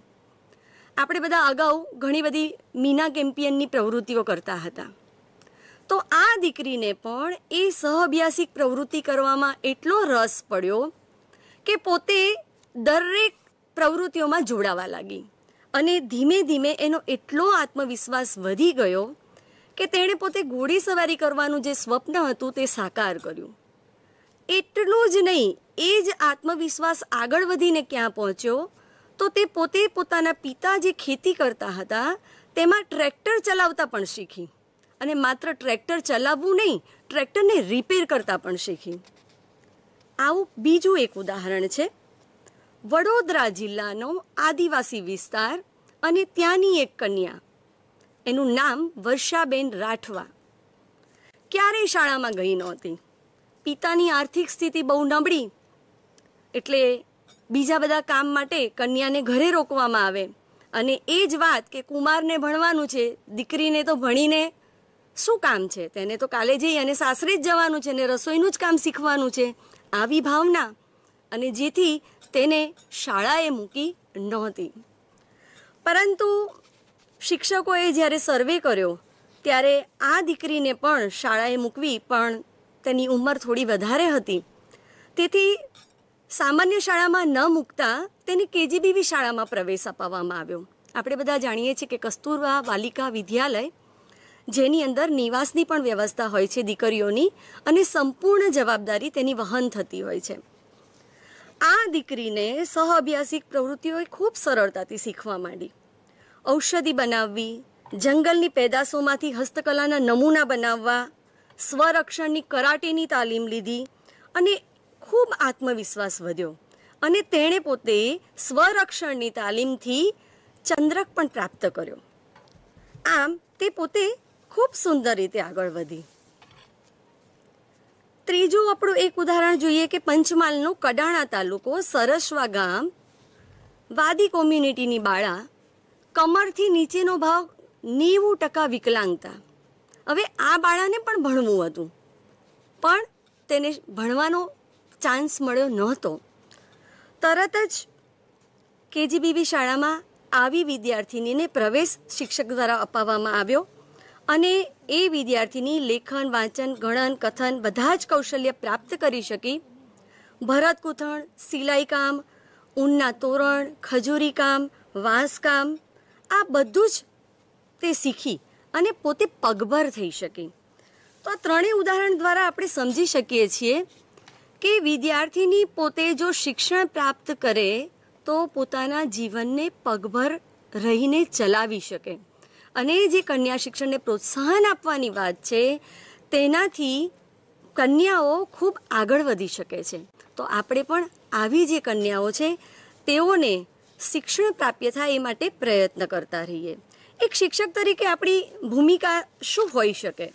આપણે બધા અગાઉ ઘણી બધી મીના કેમ્પિયનની પ્રવૃત્તિઓ કરતા હતા તો આ દીકરીને પણ એ સહઅભ્યાસિક પ્રવૃત્તિ કરવામાં એટલો રસ પડ્યો કે પોતે દરેક પ્રવૃત્તિઓમાં જોડાવા લાગી અને ધીમે ધીમે એનો એટલો આત્મવિશ્વાસ વધી ગયો કે તેણે પોતે ઘોડી સવારી કરવાનું જે સ્વપ્ન હતું તે સાકાર કર્યું એટલું જ નહીં એ જ આત્મવિશ્વાસ આગળ વધીને ક્યાં પહોંચ્યો તો તે પોતે પોતાના પિતા જે ખેતી કરતા હતા તેમાં ટ્રેક્ટર ચલાવતા પણ શીખી અને માત્ર ટ્રેક્ટર ચલાવવું નહીં ટ્રેક્ટરને રિપેર કરતા પણ શીખી આવું બીજું એક ઉદાહરણ છે વડોદરા જિલ્લાનો આદિવાસી વિસ્તાર અને ત્યાંની એક કન્યા એનું નામ વર્ષાબેન રાઠવા ક્યારેય શાળામાં ગઈ નહોતી પિતાની આર્થિક સ્થિતિ બહુ નબળી એટલે બીજા બધા કામ માટે કન્યાને ઘરે રોકવામાં આવે અને એ જ વાત કે કુમારને ભણવાનું છે દીકરીને તો ભણીને શું કામ છે તેને તો કાલે જઈ અને સાસરે જ જવાનું છે ને રસોઈનું જ કામ શીખવાનું છે આવી ભાવના અને જેથી તેને શાળાએ મૂકી નહોતી પરંતુ શિક્ષકોએ જ્યારે સર્વે કર્યો ત્યારે આ દીકરીને પણ શાળાએ મૂકવી પણ તેની ઉંમર થોડી વધારે હતી તેથી સામાન્ય શાળામાં ન મૂકતા તેને કેજીબીવી શાળામાં પ્રવેશ અપાવવામાં આવ્યો આપણે બધા જાણીએ છીએ કે કસ્તુરબા બાલિકા વિદ્યાલય જેની અંદર નિવાસની પણ વ્યવસ્થા હોય છે દીકરીઓની અને સંપૂર્ણ જવાબદારી તેની વહન થતી હોય છે આ દીકરીને સહઅભ્યાસિક પ્રવૃત્તિઓએ ખૂબ સરળતાથી શીખવા માંડી ઔષધિ બનાવવી જંગલની પેદાશોમાંથી હસ્તકલાના નમૂના બનાવવા સ્વરક્ષણની કરાટેની તાલીમ લીધી અને ખૂબ આત્મવિશ્વાસ વધ્યો અને તેણે પોતે સ્વરક્ષણની તાલીમથી ચંદ્રક પણ પ્રાપ્ત કર્યો આમ તે પોતે ખૂબ સુંદર રીતે આગળ વધી ત્રીજું આપણું એક ઉદાહરણ જોઈએ કે પંચમહાલનો કડાણા તાલુકો સરસવા ગામ વાદી કોમ્યુનિટીની બાળા કમરથી નીચેનો ભાવ નેવું ટકા વિકલાંગતા હવે આ બાળાને પણ ભણવું હતું પણ તેને ભણવાનો ચાન્સ મળ્યો નહોતો તરત જ કેજીબીબી શાળામાં આવી વિદ્યાર્થિનીને પ્રવેશ શિક્ષક દ્વારા અપાવવામાં આવ્યો અને એ વિદ્યાર્થીની લેખન વાંચન ગણન કથન બધા જ કૌશલ્ય પ્રાપ્ત કરી શકી ભરતગૂંથણ સિલાઈકામ ઊનના તોરણ ખજૂરી ખજૂરીકામ વાંસકામ આ બધું જ તે શીખી અને પોતે પગભર થઈ શકે તો આ ત્રણેય ઉદાહરણ દ્વારા આપણે સમજી શકીએ છીએ કે વિદ્યાર્થીની પોતે જો શિક્ષણ પ્રાપ્ત કરે તો પોતાના જીવનને પગભર રહીને ચલાવી શકે અને જે કન્યા શિક્ષણને પ્રોત્સાહન આપવાની વાત છે તેનાથી કન્યાઓ ખૂબ આગળ વધી શકે છે તો આપણે પણ આવી જે કન્યાઓ છે તેઓને શિક્ષણ પ્રાપ્ય થાય એ માટે પ્રયત્ન કરતા રહીએ એક શિક્ષક તરીકે આપણી ભૂમિકા શું હોઈ શકે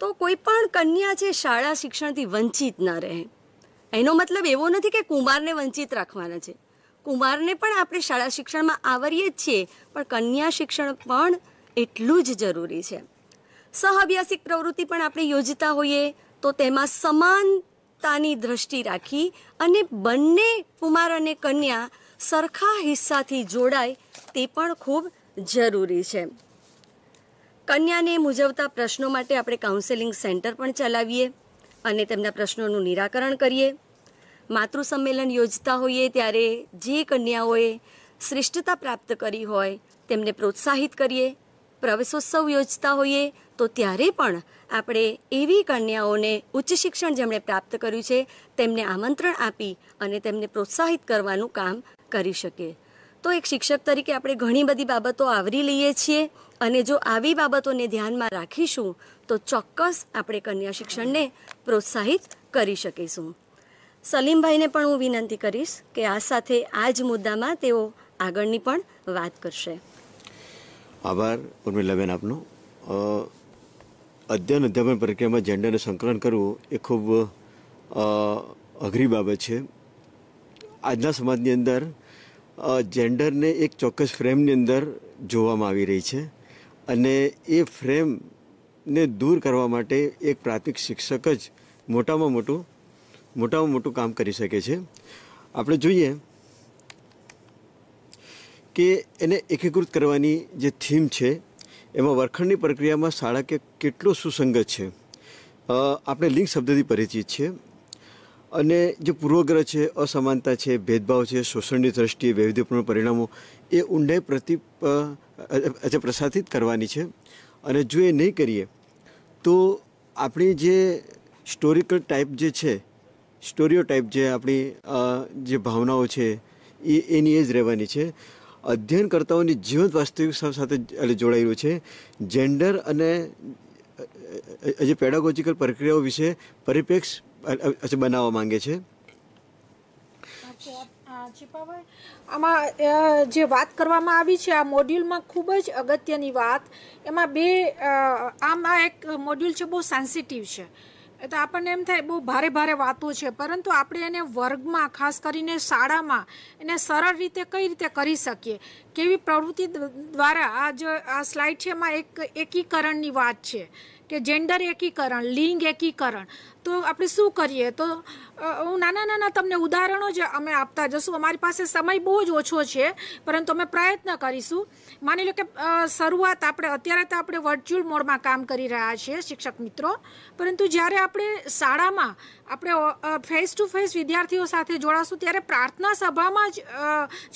તો કોઈ પણ કન્યા છે શાળા શિક્ષણથી વંચિત ન રહે એનો મતલબ એવો નથી કે કુમારને વંચિત રાખવાના છે કુમારને પણ આપણે શાળા શિક્ષણમાં આવરીએ જ છીએ પણ કન્યા શિક્ષણ પણ એટલું જ જરૂરી છે સહઅભ્યાસિક પ્રવૃત્તિ પણ આપણે યોજતા હોઈએ તો તેમાં સમાનતાની દ્રષ્ટિ રાખી અને બંને કુમાર અને કન્યા સરખા હિસ્સાથી જોડાય તે પણ ખૂબ જરૂરી છે કન્યાને મુજવતા પ્રશ્નો માટે આપણે કાઉન્સેલિંગ સેન્ટર પણ ચલાવીએ અને તેમના પ્રશ્નોનું નિરાકરણ કરીએ માતૃ સંમેલન યોજતા હોઈએ ત્યારે જે કન્યાઓએ શ્રેષ્ઠતા પ્રાપ્ત કરી હોય તેમને પ્રોત્સાહિત કરીએ પ્રવેશોત્સવ યોજતા હોઈએ તો ત્યારે પણ આપણે એવી કન્યાઓને ઉચ્ચ શિક્ષણ જેમણે પ્રાપ્ત કર્યું છે તેમને આમંત્રણ આપી અને તેમને પ્રોત્સાહિત કરવાનું કામ કરી શકીએ તો એક શિક્ષક તરીકે આપણે ઘણી બધી બાબતો આવરી લઈએ છીએ અને જો આવી બાબતોને ધ્યાનમાં રાખીશું તો ચોક્કસ આપણે કન્યા શિક્ષણને પ્રોત્સાહિત કરી શકીશું સલીમભાઈને પણ હું વિનંતી કરીશ કે આ સાથે આ જ મુદ્દામાં તેઓ આગળની પણ વાત કરશે આભાર ઉર્મિલાબેન આપનો અધ્યયન અધ્યાપન પ્રક્રિયામાં જેન્ડરને સંકલન કરવું એ ખૂબ અઘરી બાબત છે આજના સમાજની અંદર જેન્ડરને એક ચોક્કસ ફ્રેમની અંદર જોવામાં આવી રહી છે અને એ ફ્રેમને દૂર કરવા માટે એક પ્રાથમિક શિક્ષક જ મોટામાં મોટું મોટામાં મોટું કામ કરી શકે છે આપણે જોઈએ કે એને એકીકૃત કરવાની જે થીમ છે એમાં વર્ખણની પ્રક્રિયામાં શાળા કે કેટલો સુસંગત છે આપણે લિંગ શબ્દથી પરિચિત છે અને જે પૂર્વગ્રહ છે અસમાનતા છે ભેદભાવ છે શોષણની દ્રષ્ટિએ વૈવિધ્યપૂર્ણ પરિણામો એ ઊંડે પ્રતિ પ્રસારિત કરવાની છે અને જો એ નહીં કરીએ તો આપણી જે હિસ્ટોરિકલ ટાઈપ જે છે સ્ટોરીઓ ટાઈપ જે આપણી જે ભાવનાઓ છે એ એની એ જ રહેવાની છે અધ્યયનકર્તાઓની જીવંત વાસ્તવિકતા સાથે એટલે જોડાયેલું છે જેન્ડર અને જે પેડાગોજિકલ પ્રક્રિયાઓ વિશે પરિપ્રેક્ષ બનાવવા માંગે છે આમાં જે વાત કરવામાં આવી છે આ મોડ્યુલમાં ખૂબ જ અગત્યની વાત એમાં બે આમાં એક મોડ્યુલ છે બહુ સેન્સિટિવ છે તો આપણને એમ થાય બહુ ભારે ભારે વાતો છે પરંતુ આપણે એને વર્ગમાં ખાસ કરીને શાળામાં એને સરળ રીતે કઈ રીતે કરી શકીએ કેવી પ્રવૃત્તિ દ્વારા આ જે આ સ્લાઇડ છે એમાં એક એકીકરણની વાત છે કે જેન્ડર એકીકરણ લિંગ એકીકરણ તો આપણે શું કરીએ તો હું નાના નાના તમને ઉદાહરણો જ અમે આપતા જશું અમારી પાસે સમય બહુ જ ઓછો છે પરંતુ અમે પ્રયત્ન કરીશું માની લો કે શરૂઆત આપણે અત્યારે તો આપણે વર્ચ્યુઅલ મોડમાં કામ કરી રહ્યા છીએ શિક્ષક મિત્રો પરંતુ જ્યારે આપણે શાળામાં આપણે ફેસ ટુ ફેસ વિદ્યાર્થીઓ સાથે જોડાશું ત્યારે પ્રાર્થના સભામાં જ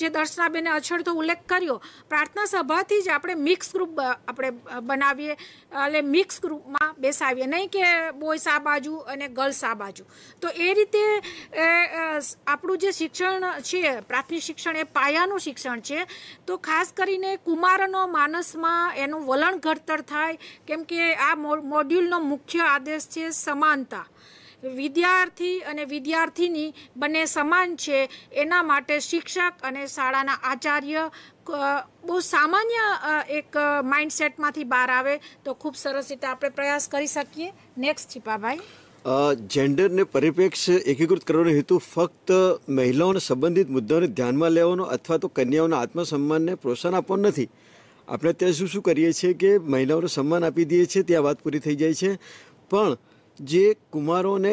જે દર્શનાબેને અછડતો ઉલ્લેખ કર્યો પ્રાર્થના સભાથી જ આપણે મિક્સ ગ્રુપ આપણે બનાવીએ એટલે મિક્સ ગ્રુપમાં બેસાવીએ નહીં કે બોયસ આ બાજુ અને અને ગર્લ્સ આ બાજુ તો એ રીતે આપણું જે શિક્ષણ છે પ્રાથમિક શિક્ષણ એ પાયાનું શિક્ષણ છે તો ખાસ કરીને કુમારનો માનસમાં એનું વલણ ઘડતર થાય કેમ કે આ મોડ્યુલનો મુખ્ય આદેશ છે સમાનતા વિદ્યાર્થી અને વિદ્યાર્થીની બંને સમાન છે એના માટે શિક્ષક અને શાળાના આચાર્ય બહુ સામાન્ય એક માઇન્ડસેટમાંથી બહાર આવે તો ખૂબ સરસ રીતે આપણે પ્રયાસ કરી શકીએ નેક્સ્ટ છીપાભાઈ જેન્ડરને પરિપ્રેક્ષ એકીકૃત કરવાનો હેતુ ફક્ત મહિલાઓને સંબંધિત મુદ્દાઓને ધ્યાનમાં લેવાનો અથવા તો કન્યાઓના આત્મસન્માનને પ્રોત્સાહન આપવાનું નથી આપણે અત્યારે શું શું કરીએ છીએ કે મહિલાઓને સન્માન આપી દઈએ છીએ ત્યાં વાત પૂરી થઈ જાય છે પણ જે કુમારોને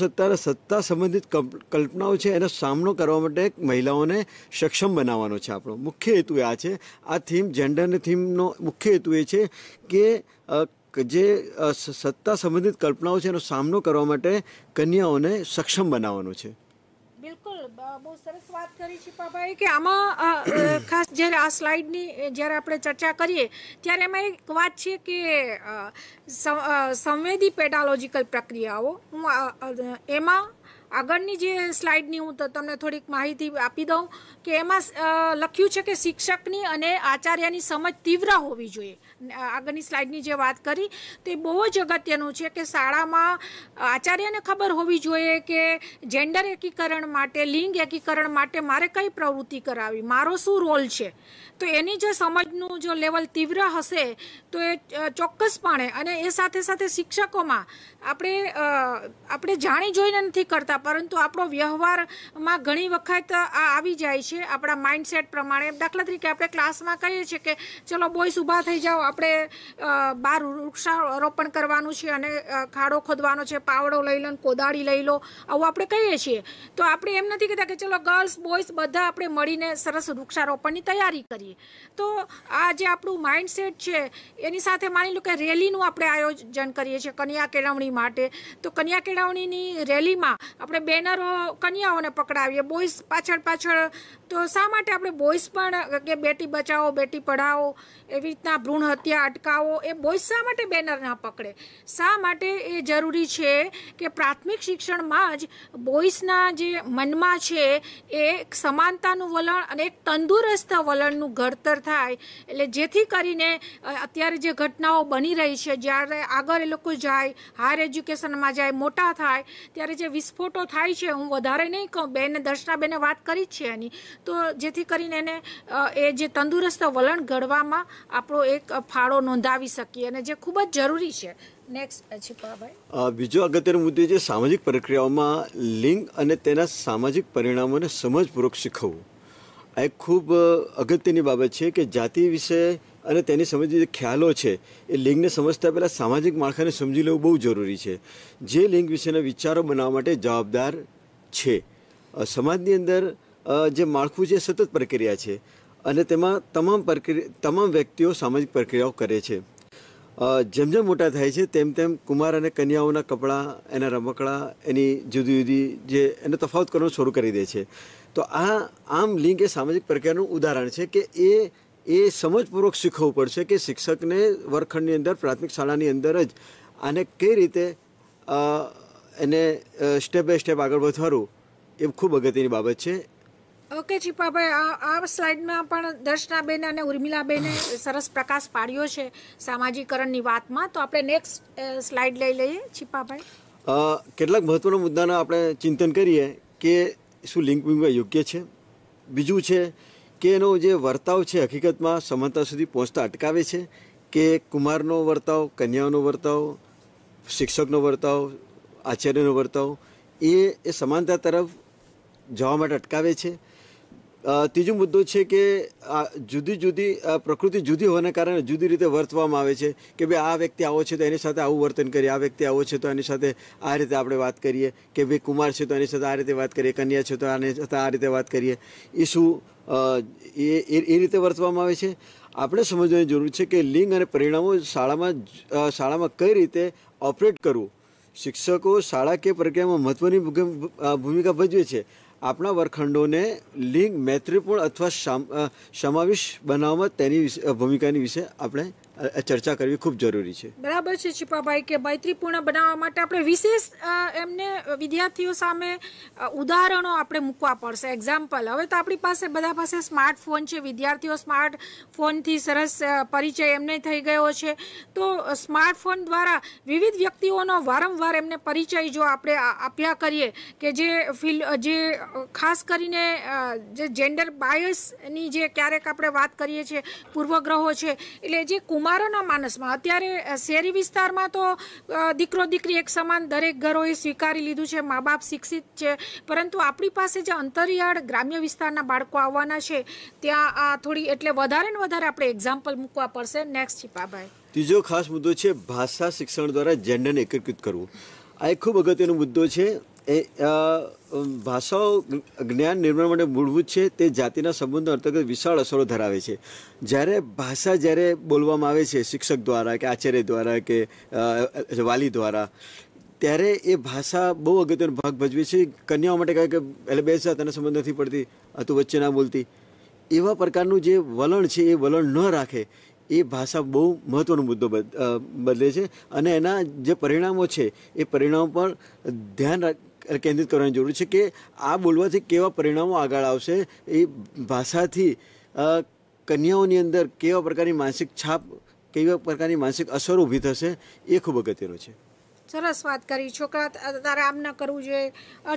સત્તા અને સત્તા સંબંધિત કલ્પનાઓ છે એનો સામનો કરવા માટે મહિલાઓને સક્ષમ બનાવવાનો છે આપણો મુખ્ય હેતુ આ છે આ થીમ જેન્ડરની થીમનો મુખ્ય હેતુ એ છે કે કે જે સત્તા સંબંધિત કલ્પનાઓ છે એનો સામનો કરવા માટે કન્યાઓને સક્ષમ બનાવવાનો છે બિલકુલ બહુ સરસ વાત કરી છે પાભાઈ કે આમાં ખાસ જ્યારે આ સ્લાઇડની જ્યારે આપણે ચર્ચા કરીએ ત્યારે એમાં એક વાત છે કે સંવેદી પેડાલોજિકલ પ્રક્રિયાઓ હું એમાં આગળની જે સ્લાઇડની હું તમને થોડીક માહિતી આપી દઉં કે એમાં લખ્યું છે કે શિક્ષકની અને આચાર્યની સમજ તીવ્ર હોવી જોઈએ આગળની સ્લાઇડની જે વાત કરી તે બહુ જ અગત્યનું છે કે શાળામાં આચાર્યને ખબર હોવી જોઈએ કે જેન્ડર એકીકરણ માટે લિંગ એકીકરણ માટે મારે કઈ પ્રવૃત્તિ કરાવી મારો શું રોલ છે તો એની જે સમજનું જો લેવલ તીવ્ર હશે તો એ ચોક્કસપણે અને એ સાથે સાથે શિક્ષકોમાં આપણે આપણે જાણે જોઈ નથી કરતા પરંતુ આપણો વ્યવહારમાં ઘણી વખત આ આવી જાય છે આપણો માઇન્ડસેટ પ્રમાણે દાખલા તરીકે આપણે ક્લાસમાં કહ્યું છે કે ચલો બોયસ ઉભા થઈ જાવ આપણે 12 વૃક્ષારોપણ કરવાનું છે અને ખાડો ખોદવાનો છે પાવડો લઈ લન કોદાળી લઈ લો આવો આપણે કહીએ છીએ તો આપણે એમ નથી કીધા કે ચલો ગર્લ્સ બોયસ બધા આપણે મળીને સરસ વૃક્ષારોપણની તૈયારી કરીએ તો આ જે આપણો માઇન્ડસેટ છે એની સાથે માની લઉં કે રેલી નું આપણે આયોજન કરીએ છે કન્યા કેળવણી માટે તો કન્યા કેળવણીની રેલીમાં આપણે બેનરો કન્યાઓને પકડાવીએ બોયઝ પાછળ પાછળ તો શા માટે આપણે બોયસ પણ કે બેટી બચાવો બેટી પઢાવો એવી રીતના ભ્રૂણ હત્યા અટકાવો એ બોયસ શા માટે બેનર ના પકડે શા માટે એ જરૂરી છે કે પ્રાથમિક શિક્ષણમાં જ બોઈસના જે મનમાં છે એ સમાનતાનું વલણ અને એક તંદુરસ્ત વલણનું ઘડતર થાય એટલે જેથી કરીને અત્યારે જે ઘટનાઓ બની રહી છે જ્યારે આગળ એ લોકો જાય હાયર એજ્યુકેશનમાં જાય મોટા થાય ત્યારે જે વિસ્ફોટો થાય છે હું વધારે નહીં કહું બેન દર્શનાબેને વાત કરી જ છે એની તો જેથી કરીને એને એ જે તંદુરસ્ત વલણ ઘડવામાં આપણો એક ફાળો નોંધાવી શકીએ અને જે ખૂબ જ જરૂરી છે નેક્સ્ટ બીજો અગત્યનો મુદ્દો છે સામાજિક પ્રક્રિયાઓમાં લિંગ અને તેના સામાજિક પરિણામોને સમજપૂર્વક શીખવવું આ એક ખૂબ અગત્યની બાબત છે કે જાતિ વિશે અને તેની સમજ જે ખ્યાલો છે એ લિંગને સમજતા પહેલાં સામાજિક માળખાને સમજી લેવું બહુ જરૂરી છે જે લિંગ વિશેના વિચારો બનાવવા માટે જવાબદાર છે સમાજની અંદર જે માળખું છે સતત પ્રક્રિયા છે અને તેમાં તમામ પ્રક્રિયા તમામ વ્યક્તિઓ સામાજિક પ્રક્રિયાઓ કરે છે જેમ જેમ મોટા થાય છે તેમ તેમ કુમાર અને કન્યાઓના કપડાં એના રમકડાં એની જુદી જુદી જે એનો તફાવત કરવાનું શરૂ કરી દે છે તો આ આમ લિંગ એ સામાજિક પ્રક્રિયાનું ઉદાહરણ છે કે એ એ સમજપૂર્વક શીખવવું પડશે કે શિક્ષકને વર્ગખંડની અંદર પ્રાથમિક શાળાની અંદર જ આને કઈ રીતે એને સ્ટેપ બાય સ્ટેપ આગળ વધારવું એ ખૂબ અગત્યની બાબત છે ઓકે ચીપાભાઈ આ સ્લાઇડમાં પણ દર્શનાબેન અને ઉર્મિલાબેને સરસ પ્રકાશ પાડ્યો છે સામાજિકરણની વાતમાં તો આપણે નેક્સ્ટ સ્લાઇડ લઈ લઈએ ચીપાભાઈ કેટલાક મહત્વના મુદ્દાના આપણે ચિંતન કરીએ કે શું લિંક ભૂમિકા યોગ્ય છે બીજું છે કે એનો જે વર્તાવ છે હકીકતમાં સમાનતા સુધી પહોંચતા અટકાવે છે કે કુમારનો વર્તાવ કન્યાઓનો વર્તાવ શિક્ષકનો વર્તાવ આચાર્યનો વર્તાવ એ એ સમાનતા તરફ જવા માટે અટકાવે છે ત્રીજો મુદ્દો છે કે આ જુદી જુદી પ્રકૃતિ જુદી હોવાને કારણે જુદી રીતે વર્તવામાં આવે છે કે ભાઈ આ વ્યક્તિ આવો છે તો એની સાથે આવું વર્તન કરીએ આ વ્યક્તિ આવો છે તો એની સાથે આ રીતે આપણે વાત કરીએ કે ભાઈ કુમાર છે તો એની સાથે આ રીતે વાત કરીએ કન્યા છે તો આની સાથે આ રીતે વાત કરીએ એ શું એ એ રીતે વર્તવામાં આવે છે આપણે સમજવાની જરૂર છે કે લિંગ અને પરિણામો શાળામાં શાળામાં કઈ રીતે ઓપરેટ કરવું શિક્ષકો શાળા કે પ્રક્રિયામાં મહત્ત્વની ભૂમિકા ભજવે છે આપણા વર્ગખંડોને લિંગ મૈત્રીપૂર્ણ અથવા સમાવેશ બનાવવામાં તેની ભૂમિકાની વિશે આપણે ચર્ચા કરવી ખૂબ જરૂરી છે બરાબર છે છીપાભાઈ કે મૈત્રીપૂર્ણ બનાવવા માટે આપણે વિશેષ એમને વિદ્યાર્થીઓ સામે ઉદાહરણો આપણે મૂકવા પડશે એક્ઝામ્પલ હવે તો આપણી પાસે બધા પાસે સ્માર્ટફોન છે વિદ્યાર્થીઓ સ્માર્ટ ફોનથી સરસ પરિચય એમને થઈ ગયો છે તો સ્માર્ટફોન દ્વારા વિવિધ વ્યક્તિઓનો વારંવાર એમને પરિચય જો આપણે આપ્યા કરીએ કે જે ફિલ જે ખાસ કરીને જે જેન્ડર બાયસની જે ક્યારેક આપણે વાત કરીએ છીએ પૂર્વગ્રહો છે એટલે જે કુમાર અમારાના માનસમાં અત્યારે શહેરી વિસ્તારમાં તો દીકરો દીકરી એક સમાન દરેક ઘરોએ સ્વીકારી લીધું છે મા બાપ શિક્ષિત છે પરંતુ આપણી પાસે જે અંતરિયાળ ગ્રામ્ય વિસ્તારના બાળકો આવવાના છે ત્યાં આ થોડી એટલે વધારે ને વધારે આપણે એક્ઝામ્પલ મૂકવા પડશે નેક્સ્ટ છીપાભાઈ ત્રીજો ખાસ મુદ્દો છે ભાષા શિક્ષણ દ્વારા જેન્ડરને એકીકૃત કરવું આ એક ખૂબ અગત્યનો મુદ્દો છે એ ભાષાઓ જ્ઞાન નિર્માણ માટે મૂળભૂત છે તે જાતિના સંબંધો અંતર્ગત વિશાળ અસરો ધરાવે છે જ્યારે ભાષા જ્યારે બોલવામાં આવે છે શિક્ષક દ્વારા કે આચાર્ય દ્વારા કે વાલી દ્વારા ત્યારે એ ભાષા બહુ અગત્યનો ભાગ ભજવે છે કન્યાઓ માટે કહે કે એટલે બેસા તને સંબંધ નથી પડતી આ વચ્ચે ના બોલતી એવા પ્રકારનું જે વલણ છે એ વલણ ન રાખે એ ભાષા બહુ મહત્ત્વનો મુદ્દો બદલે છે અને એના જે પરિણામો છે એ પરિણામો પર ધ્યાન રાખ કેન્દ્રિત કરવાની જરૂર છે કે આ બોલવાથી કેવા પરિણામો આગળ આવશે એ ભાષાથી કન્યાઓની અંદર કેવા પ્રકારની માનસિક છાપ કેવા પ્રકારની માનસિક અસર ઊભી થશે એ ખૂબ અગત્યનું છે સરસ વાત કરી છોકરા તારે આમ ન કરવું જોઈએ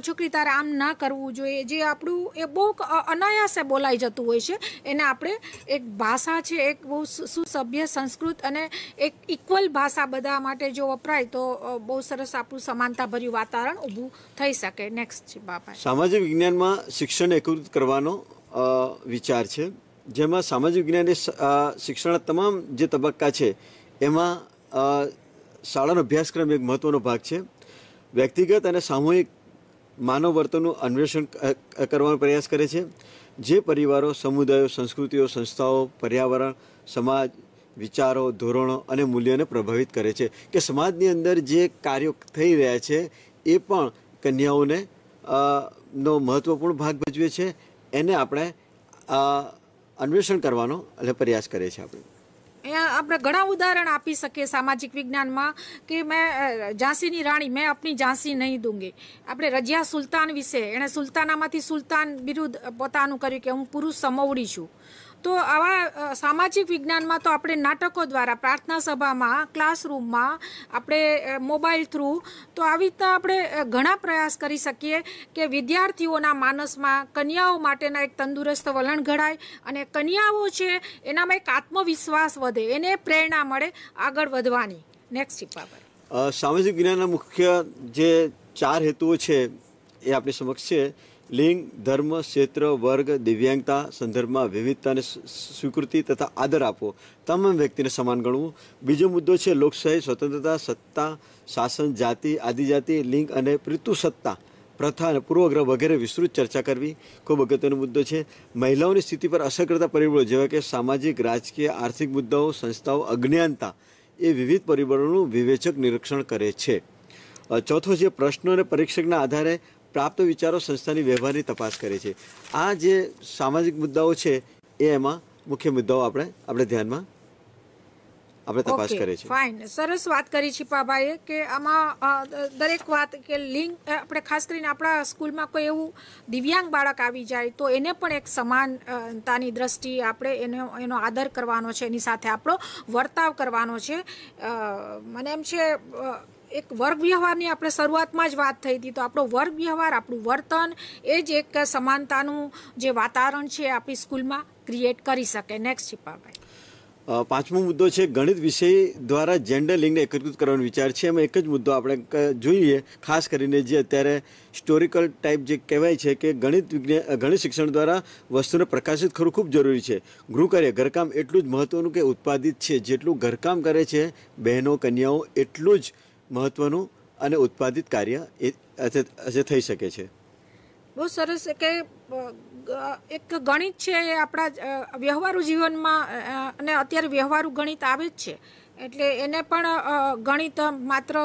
છોકરી તારે આમ ના કરવું જોઈએ જે આપણું એ બહુ અનાયાસે બોલાઈ જતું હોય છે એને આપણે એક ભાષા છે એક બહુ સુસભ્ય સંસ્કૃત અને એક ઇક્વલ ભાષા બધા માટે જો વપરાય તો બહુ સરસ આપણું સમાનતાભર્યું વાતાવરણ ઊભું થઈ શકે નેક્સ્ટ છે બાપા સામાજિક વિજ્ઞાનમાં શિક્ષણ એકીકૃત કરવાનો વિચાર છે જેમાં સામાજિક વિજ્ઞાન શિક્ષણ તમામ જે તબક્કા છે એમાં શાળાનો અભ્યાસક્રમ એક મહત્ત્વનો ભાગ છે વ્યક્તિગત અને સામૂહિક માનવ વર્તનનું અન્વેષણ કરવાનો પ્રયાસ કરે છે જે પરિવારો સમુદાયો સંસ્કૃતિઓ સંસ્થાઓ પર્યાવરણ સમાજ વિચારો ધોરણો અને મૂલ્યોને પ્રભાવિત કરે છે કે સમાજની અંદર જે કાર્યો થઈ રહ્યા છે એ પણ કન્યાઓને નો મહત્ત્વપૂર્ણ ભાગ ભજવે છે એને આપણે અન્વેષણ કરવાનો એટલે પ્રયાસ કરીએ છીએ આપણે આપણે ઘણા ઉદાહરણ આપી શકીએ સામાજિક વિજ્ઞાનમાં કે મેં ઝાંસીની રાણી મેં આપણી ઝાંસી નહીં દૂંગી આપણે રજિયા સુલતાન વિશે એણે સુલતાનામાંથી સુલતાન વિરુદ્ધ પોતાનું કર્યું કે હું પુરુષ સમવડી છું તો આવા સામાજિક વિજ્ઞાનમાં તો આપણે નાટકો દ્વારા પ્રાર્થના સભામાં ક્લાસરૂમમાં આપણે મોબાઈલ થ્રુ તો આવી રીતના આપણે ઘણા પ્રયાસ કરી શકીએ કે વિદ્યાર્થીઓના માનસમાં કન્યાઓ માટેના એક તંદુરસ્ત વલણ ઘડાય અને કન્યાઓ છે એનામાં એક આત્મવિશ્વાસ વધે એને પ્રેરણા મળે આગળ વધવાની નેક્સ્ટ ચીપાભાઈ સામાજિક વિજ્ઞાનના મુખ્ય જે ચાર હેતુઓ છે એ આપણી સમક્ષ છે લિંગ ધર્મ ક્ષેત્ર વર્ગ દિવ્યાંગતા સંદર્ભમાં વિવિધતાને સ્વીકૃતિ તથા આદર આપવો તમામ વ્યક્તિને સમાન ગણવું બીજો મુદ્દો છે લોકશાહી સ્વતંત્રતા સત્તા શાસન જાતિ આદિજાતિ લિંગ અને પિતૃ સત્તા પ્રથા અને પૂર્વગ્રહ વગેરે વિસ્તૃત ચર્ચા કરવી ખૂબ અગત્યનો મુદ્દો છે મહિલાઓની સ્થિતિ પર અસર કરતા પરિબળો જેવા કે સામાજિક રાજકીય આર્થિક મુદ્દાઓ સંસ્થાઓ અજ્ઞાનતા એ વિવિધ પરિબળોનું વિવેચક નિરીક્ષણ કરે છે ચોથો છે પ્રશ્નો અને પરીક્ષકના આધારે પ્રાપ્ત વિચારો સંસ્થાની વ્યવહારની તપાસ કરે છે આ જે સામાજિક મુદ્દાઓ છે એ એમાં મુખ્ય મુદ્દાઓ આપણે આપણે ધ્યાનમાં આપણે તપાસ કરે છે ફાઇન સરસ વાત કરી છે પાભાઈએ કે આમાં દરેક વાત કે લિંગ આપણે ખાસ કરીને આપણા સ્કૂલમાં કોઈ એવું દિવ્યાંગ બાળક આવી જાય તો એને પણ એક સમાનતાની દ્રષ્ટિ આપણે એનો એનો આદર કરવાનો છે એની સાથે આપણો વર્તાવ કરવાનો છે મને એમ છે એક વર્ગ વ્યવહારની આપણે શરૂઆતમાં જ વાત થઈ હતી તો આપણો વર્ગ વ્યવહાર આપણું વર્તન એ જ એક સમાનતાનું જે વાતાવરણ છે આપણી સ્કૂલમાં ક્રિએટ કરી શકે નેક્સ્ટ છીપાભાઈ પાંચમો મુદ્દો છે ગણિત વિષય દ્વારા જેન્ડર લિંગને એકત્રિત કરવાનો વિચાર છે એમાં એક જ મુદ્દો આપણે જોઈએ ખાસ કરીને જે અત્યારે હિસ્ટોરિકલ ટાઈપ જે કહેવાય છે કે ગણિત વિજ્ઞાન ગણિત શિક્ષણ દ્વારા વસ્તુને પ્રકાશિત કરવું ખૂબ જરૂરી છે ગૃહકાર્ય ઘરકામ એટલું જ મહત્ત્વનું કે ઉત્પાદિત છે જેટલું ઘરકામ કરે છે બહેનો કન્યાઓ એટલું જ મહત્ત્વનું અને ઉત્પાદિત કાર્ય એ થઈ શકે છે બહુ સરસ કે એક ગણિત છે એ આપણા વ્યવહારુ જીવનમાં અને અત્યારે વ્યવહારુ ગણિત આવે જ છે એટલે એને પણ ગણિત માત્ર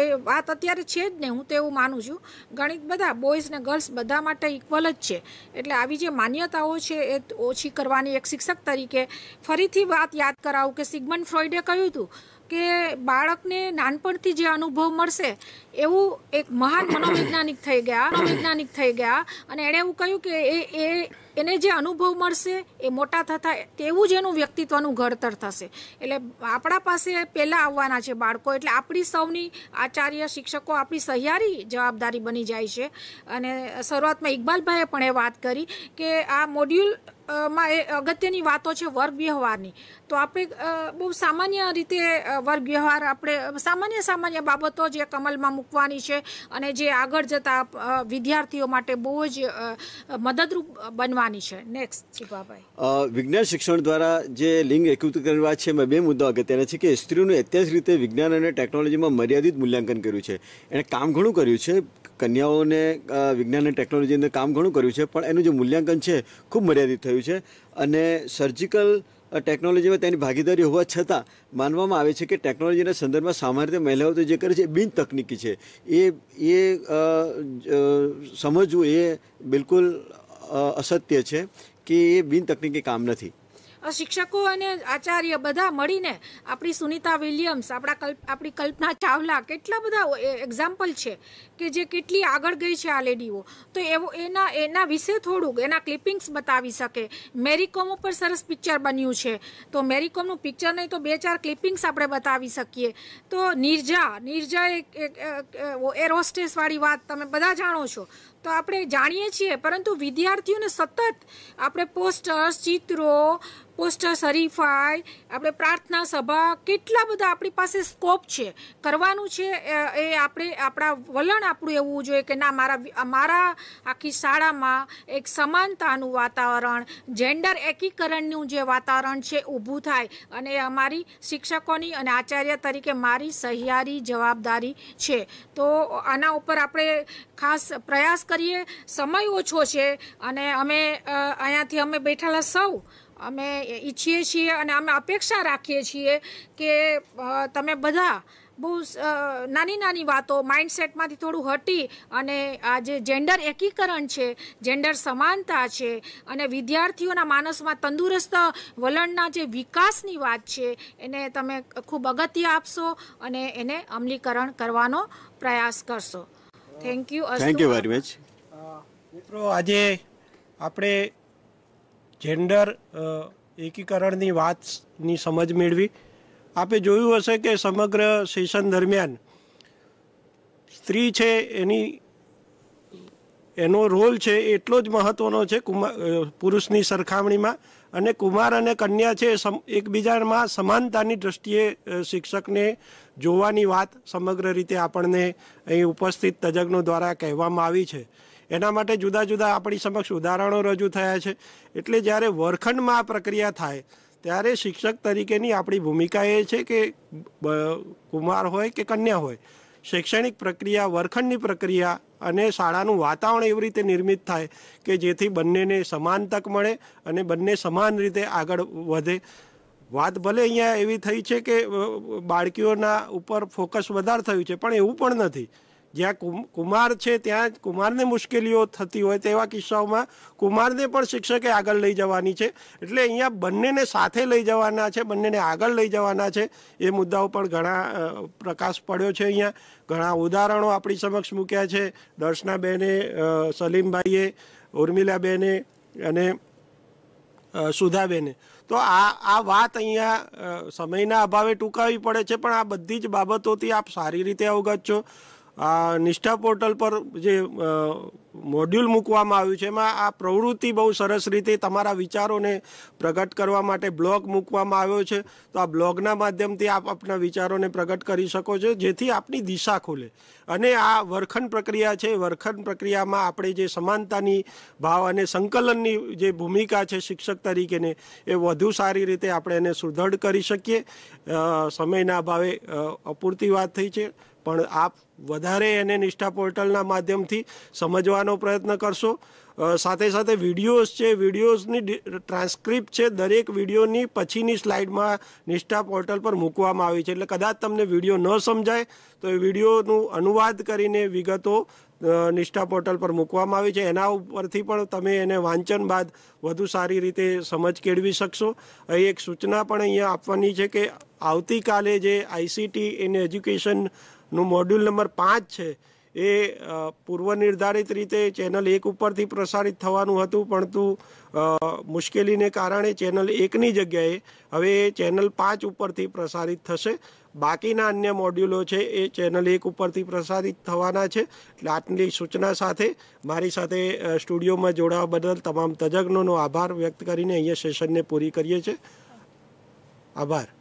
એ વાત અત્યારે છે જ ને હું તો એવું માનું છું ગણિત બધા બોયઝ ને ગર્લ્સ બધા માટે ઇક્વલ જ છે એટલે આવી જે માન્યતાઓ છે એ ઓછી કરવાની એક શિક્ષક તરીકે ફરીથી વાત યાદ કરાવું કે સિગમન ફ્રોઈડે કહ્યું હતું કે બાળકને નાનપણથી જે અનુભવ મળશે એવું એક મહાન મનોવૈજ્ઞાનિક થઈ ગયા મનોવૈજ્ઞાનિક થઈ ગયા અને એણે એવું કહ્યું કે એ એ ને જે અનુભવ મળશે એ મોટો થ થા તેવું જ એનું વ્યક્તિત્વનું ઘડતર થશે એટલે આપડા પાસે પહેલા આવવાના છે બાળકો એટલે આપણી સૌની આચાર્ય શિક્ષકો આપની સહિયારી જવાબદારી બની જાય છે અને શરૂઆતમાં ઇકબાલભાઈએ પણ એ વાત કરી કે આ મોડ્યુલ માં એ અગત્યની વાતો છે વર્ગ વ્યવહારની તો આપણે બહુ સામાન્ય રીતે વર્ગ વ્યવહાર આપણે સામાન્ય સામાન્ય બાબતો જે કમલમાં મૂકવાની છે અને જે આગળ જતા વિદ્યાર્થીઓ માટે બહુ જ મદદરૂપ બનવા કરવાની છે નેક્સ્ટ સુભાભાઈ વિજ્ઞાન શિક્ષણ દ્વારા જે લિંગ એકીકરણ વાત છે એમાં બે મુદ્દા અગત્યના છે કે સ્ત્રીઓનું અત્યાર રીતે વિજ્ઞાન અને ટેકનોલોજીમાં મર્યાદિત મૂલ્યાંકન કર્યું છે એણે કામ ઘણું કર્યું છે કન્યાઓને વિજ્ઞાન અને ટેકનોલોજી અંદર કામ ઘણું કર્યું છે પણ એનું જે મૂલ્યાંકન છે ખૂબ મર્યાદિત થયું છે અને સર્જિકલ ટેકનોલોજીમાં તેની ભાગીદારી હોવા છતાં માનવામાં આવે છે કે ટેકનોલોજીના સંદર્ભમાં સામાન્ય રીતે મહિલાઓ તો જે કરે છે એ બિન તકનિકી છે એ એ સમજવું એ બિલકુલ અસત્ય છે કે એ તકનીકી કામ નથી શિક્ષકો અને આચાર્ય બધા મળીને આપણી સુનિતા વિલિયમ્સ આપણા આપણી કલ્પના ચાવલા કેટલા બધા એક્ઝામ્પલ છે કે જે કેટલી આગળ ગઈ છે આ લેડીઓ તો એવો એના એના વિશે થોડુંક એના ક્લિપિંગ્સ બતાવી શકે મેરીકોમ ઉપર સરસ પિક્ચર બન્યું છે તો મેરીકોમનું પિક્ચર નહીં તો બે ચાર ક્લિપિંગ્સ આપણે બતાવી શકીએ તો નિર્જા નિર્જા એક એરોસ્ટેસવાળી વાત તમે બધા જાણો છો તો આપણે જાણીએ છીએ પરંતુ વિદ્યાર્થીઓને સતત આપણે પોસ્ટર્સ ચિત્રો પોસ્ટર્સ હરીફાઈ આપણે પ્રાર્થના સભા કેટલા બધા આપણી પાસે સ્કોપ છે કરવાનું છે એ આપણે આપણા વલણ આપણું એવું જોઈએ કે ના મારા મારા આખી શાળામાં એક સમાનતાનું વાતાવરણ જેન્ડર એકીકરણનું જે વાતાવરણ છે ઊભું થાય અને એ અમારી શિક્ષકોની અને આચાર્ય તરીકે મારી સહિયારી જવાબદારી છે તો આના ઉપર આપણે ખાસ પ્રયાસ કરીએ સમય ઓછો છે અને અમે અહીંયાથી અમે બેઠેલા સૌ અમે ઈચ્છીએ છીએ અને અમે અપેક્ષા રાખીએ છીએ કે તમે બધા બહુ નાની નાની વાતો માઇન્ડસેટમાંથી થોડું હટી અને આ જે જેન્ડર એકીકરણ છે જેન્ડર સમાનતા છે અને વિદ્યાર્થીઓના માનસમાં તંદુરસ્ત વલણના જે વિકાસની વાત છે એને તમે ખૂબ અગત્ય આપશો અને એને અમલીકરણ કરવાનો પ્રયાસ કરશો thank you thank you very much મિત્રો આજે આપણે જેન્ડર એકીકરણની વાતની સમજ મેળવી આપે જોયું હશે કે સમગ્ર સેશન દરમિયાન સ્ત્રી છે એની એનો રોલ છે એટલો જ મહત્ત્વનો છે કુમાર પુરુષની સરખામણીમાં અને કુમાર અને કન્યા છે એકબીજામાં સમાનતાની દ્રષ્ટિએ શિક્ષકને જોવાની વાત સમગ્ર રીતે આપણને અહીં ઉપસ્થિત તજજ્ઞો દ્વારા કહેવામાં આવી છે એના માટે જુદા જુદા આપણી સમક્ષ ઉદાહરણો રજૂ થયા છે એટલે જ્યારે વર્ખંડમાં આ પ્રક્રિયા થાય ત્યારે શિક્ષક તરીકેની આપણી ભૂમિકા એ છે કે કુમાર હોય કે કન્યા હોય શૈક્ષણિક પ્રક્રિયા વર્ખંડની પ્રક્રિયા અને શાળાનું વાતાવરણ એવી રીતે નિર્મિત થાય કે જેથી બંનેને સમાન તક મળે અને બંને સમાન રીતે આગળ વધે વાત ભલે અહીંયા એવી થઈ છે કે બાળકીઓના ઉપર ફોકસ વધારે થયું છે પણ એવું પણ નથી જ્યાં કુમાર છે ત્યાં કુમારને મુશ્કેલીઓ થતી હોય તેવા કિસ્સાઓમાં કુમારને પણ શિક્ષકે આગળ લઈ જવાની છે એટલે અહીંયા બંનેને સાથે લઈ જવાના છે બંનેને આગળ લઈ જવાના છે એ મુદ્દાઓ પણ ઘણા પ્રકાશ પડ્યો છે અહીંયા ઘણા ઉદાહરણો આપણી સમક્ષ મૂક્યા છે દર્શનાબેને સલીમભાઈએ ઉર્મિલાબેને અને સુધાબેને તો આ આ વાત અહીંયા સમયના અભાવે ટૂંકાવી પડે છે પણ આ બધી જ બાબતોથી આપ સારી રીતે અવગત છો આ નિષ્ઠા પોર્ટલ પર જે મોડ્યુલ મૂકવામાં આવ્યું છે એમાં આ પ્રવૃત્તિ બહુ સરસ રીતે તમારા વિચારોને પ્રગટ કરવા માટે બ્લોગ મૂકવામાં આવ્યો છે તો આ બ્લોગના માધ્યમથી આપ આપના વિચારોને પ્રગટ કરી શકો છો જેથી આપની દિશા ખુલે અને આ વર્ખન પ્રક્રિયા છે વર્ખન પ્રક્રિયામાં આપણે જે સમાનતાની ભાવ અને સંકલનની જે ભૂમિકા છે શિક્ષક તરીકેને એ વધુ સારી રીતે આપણે એને સુદૃઢ કરી શકીએ સમયના અભાવે અપૂરતી વાત થઈ છે પણ આપ વધારે એને નિષ્ઠા પોર્ટલના માધ્યમથી સમજવાનો પ્રયત્ન કરશો સાથે સાથે વિડીયોઝ છે વિડીયોઝની ટ્રાન્સક્રિપ્ટ છે દરેક વિડીયોની પછીની સ્લાઇડમાં નિષ્ઠા પોર્ટલ પર મૂકવામાં આવી છે એટલે કદાચ તમને વિડીયો ન સમજાય તો એ વિડીયોનું અનુવાદ કરીને વિગતો નિષ્ઠા પોર્ટલ પર મૂકવામાં આવી છે એના ઉપરથી પણ તમે એને વાંચન બાદ વધુ સારી રીતે સમજ કેળવી શકશો અહીં એક સૂચના પણ અહીંયા આપવાની છે કે આવતીકાલે જે આઈસીટી ઇન એજ્યુકેશન નું મોડ્યુલ નંબર પાંચ છે એ પૂર્વ નિર્ધારિત રીતે ચેનલ એક ઉપરથી પ્રસારિત થવાનું હતું પરંતુ મુશ્કેલીને કારણે ચેનલ એકની જગ્યાએ હવે એ ચેનલ પાંચ ઉપરથી પ્રસારિત થશે બાકીના અન્ય મોડ્યુલો છે એ ચેનલ એક ઉપરથી પ્રસારિત થવાના છે એટલે આટલી સૂચના સાથે મારી સાથે સ્ટુડિયોમાં જોડાવા બદલ તમામ તજજ્ઞોનો આભાર વ્યક્ત કરીને અહીંયા સેશનને પૂરી કરીએ છીએ આભાર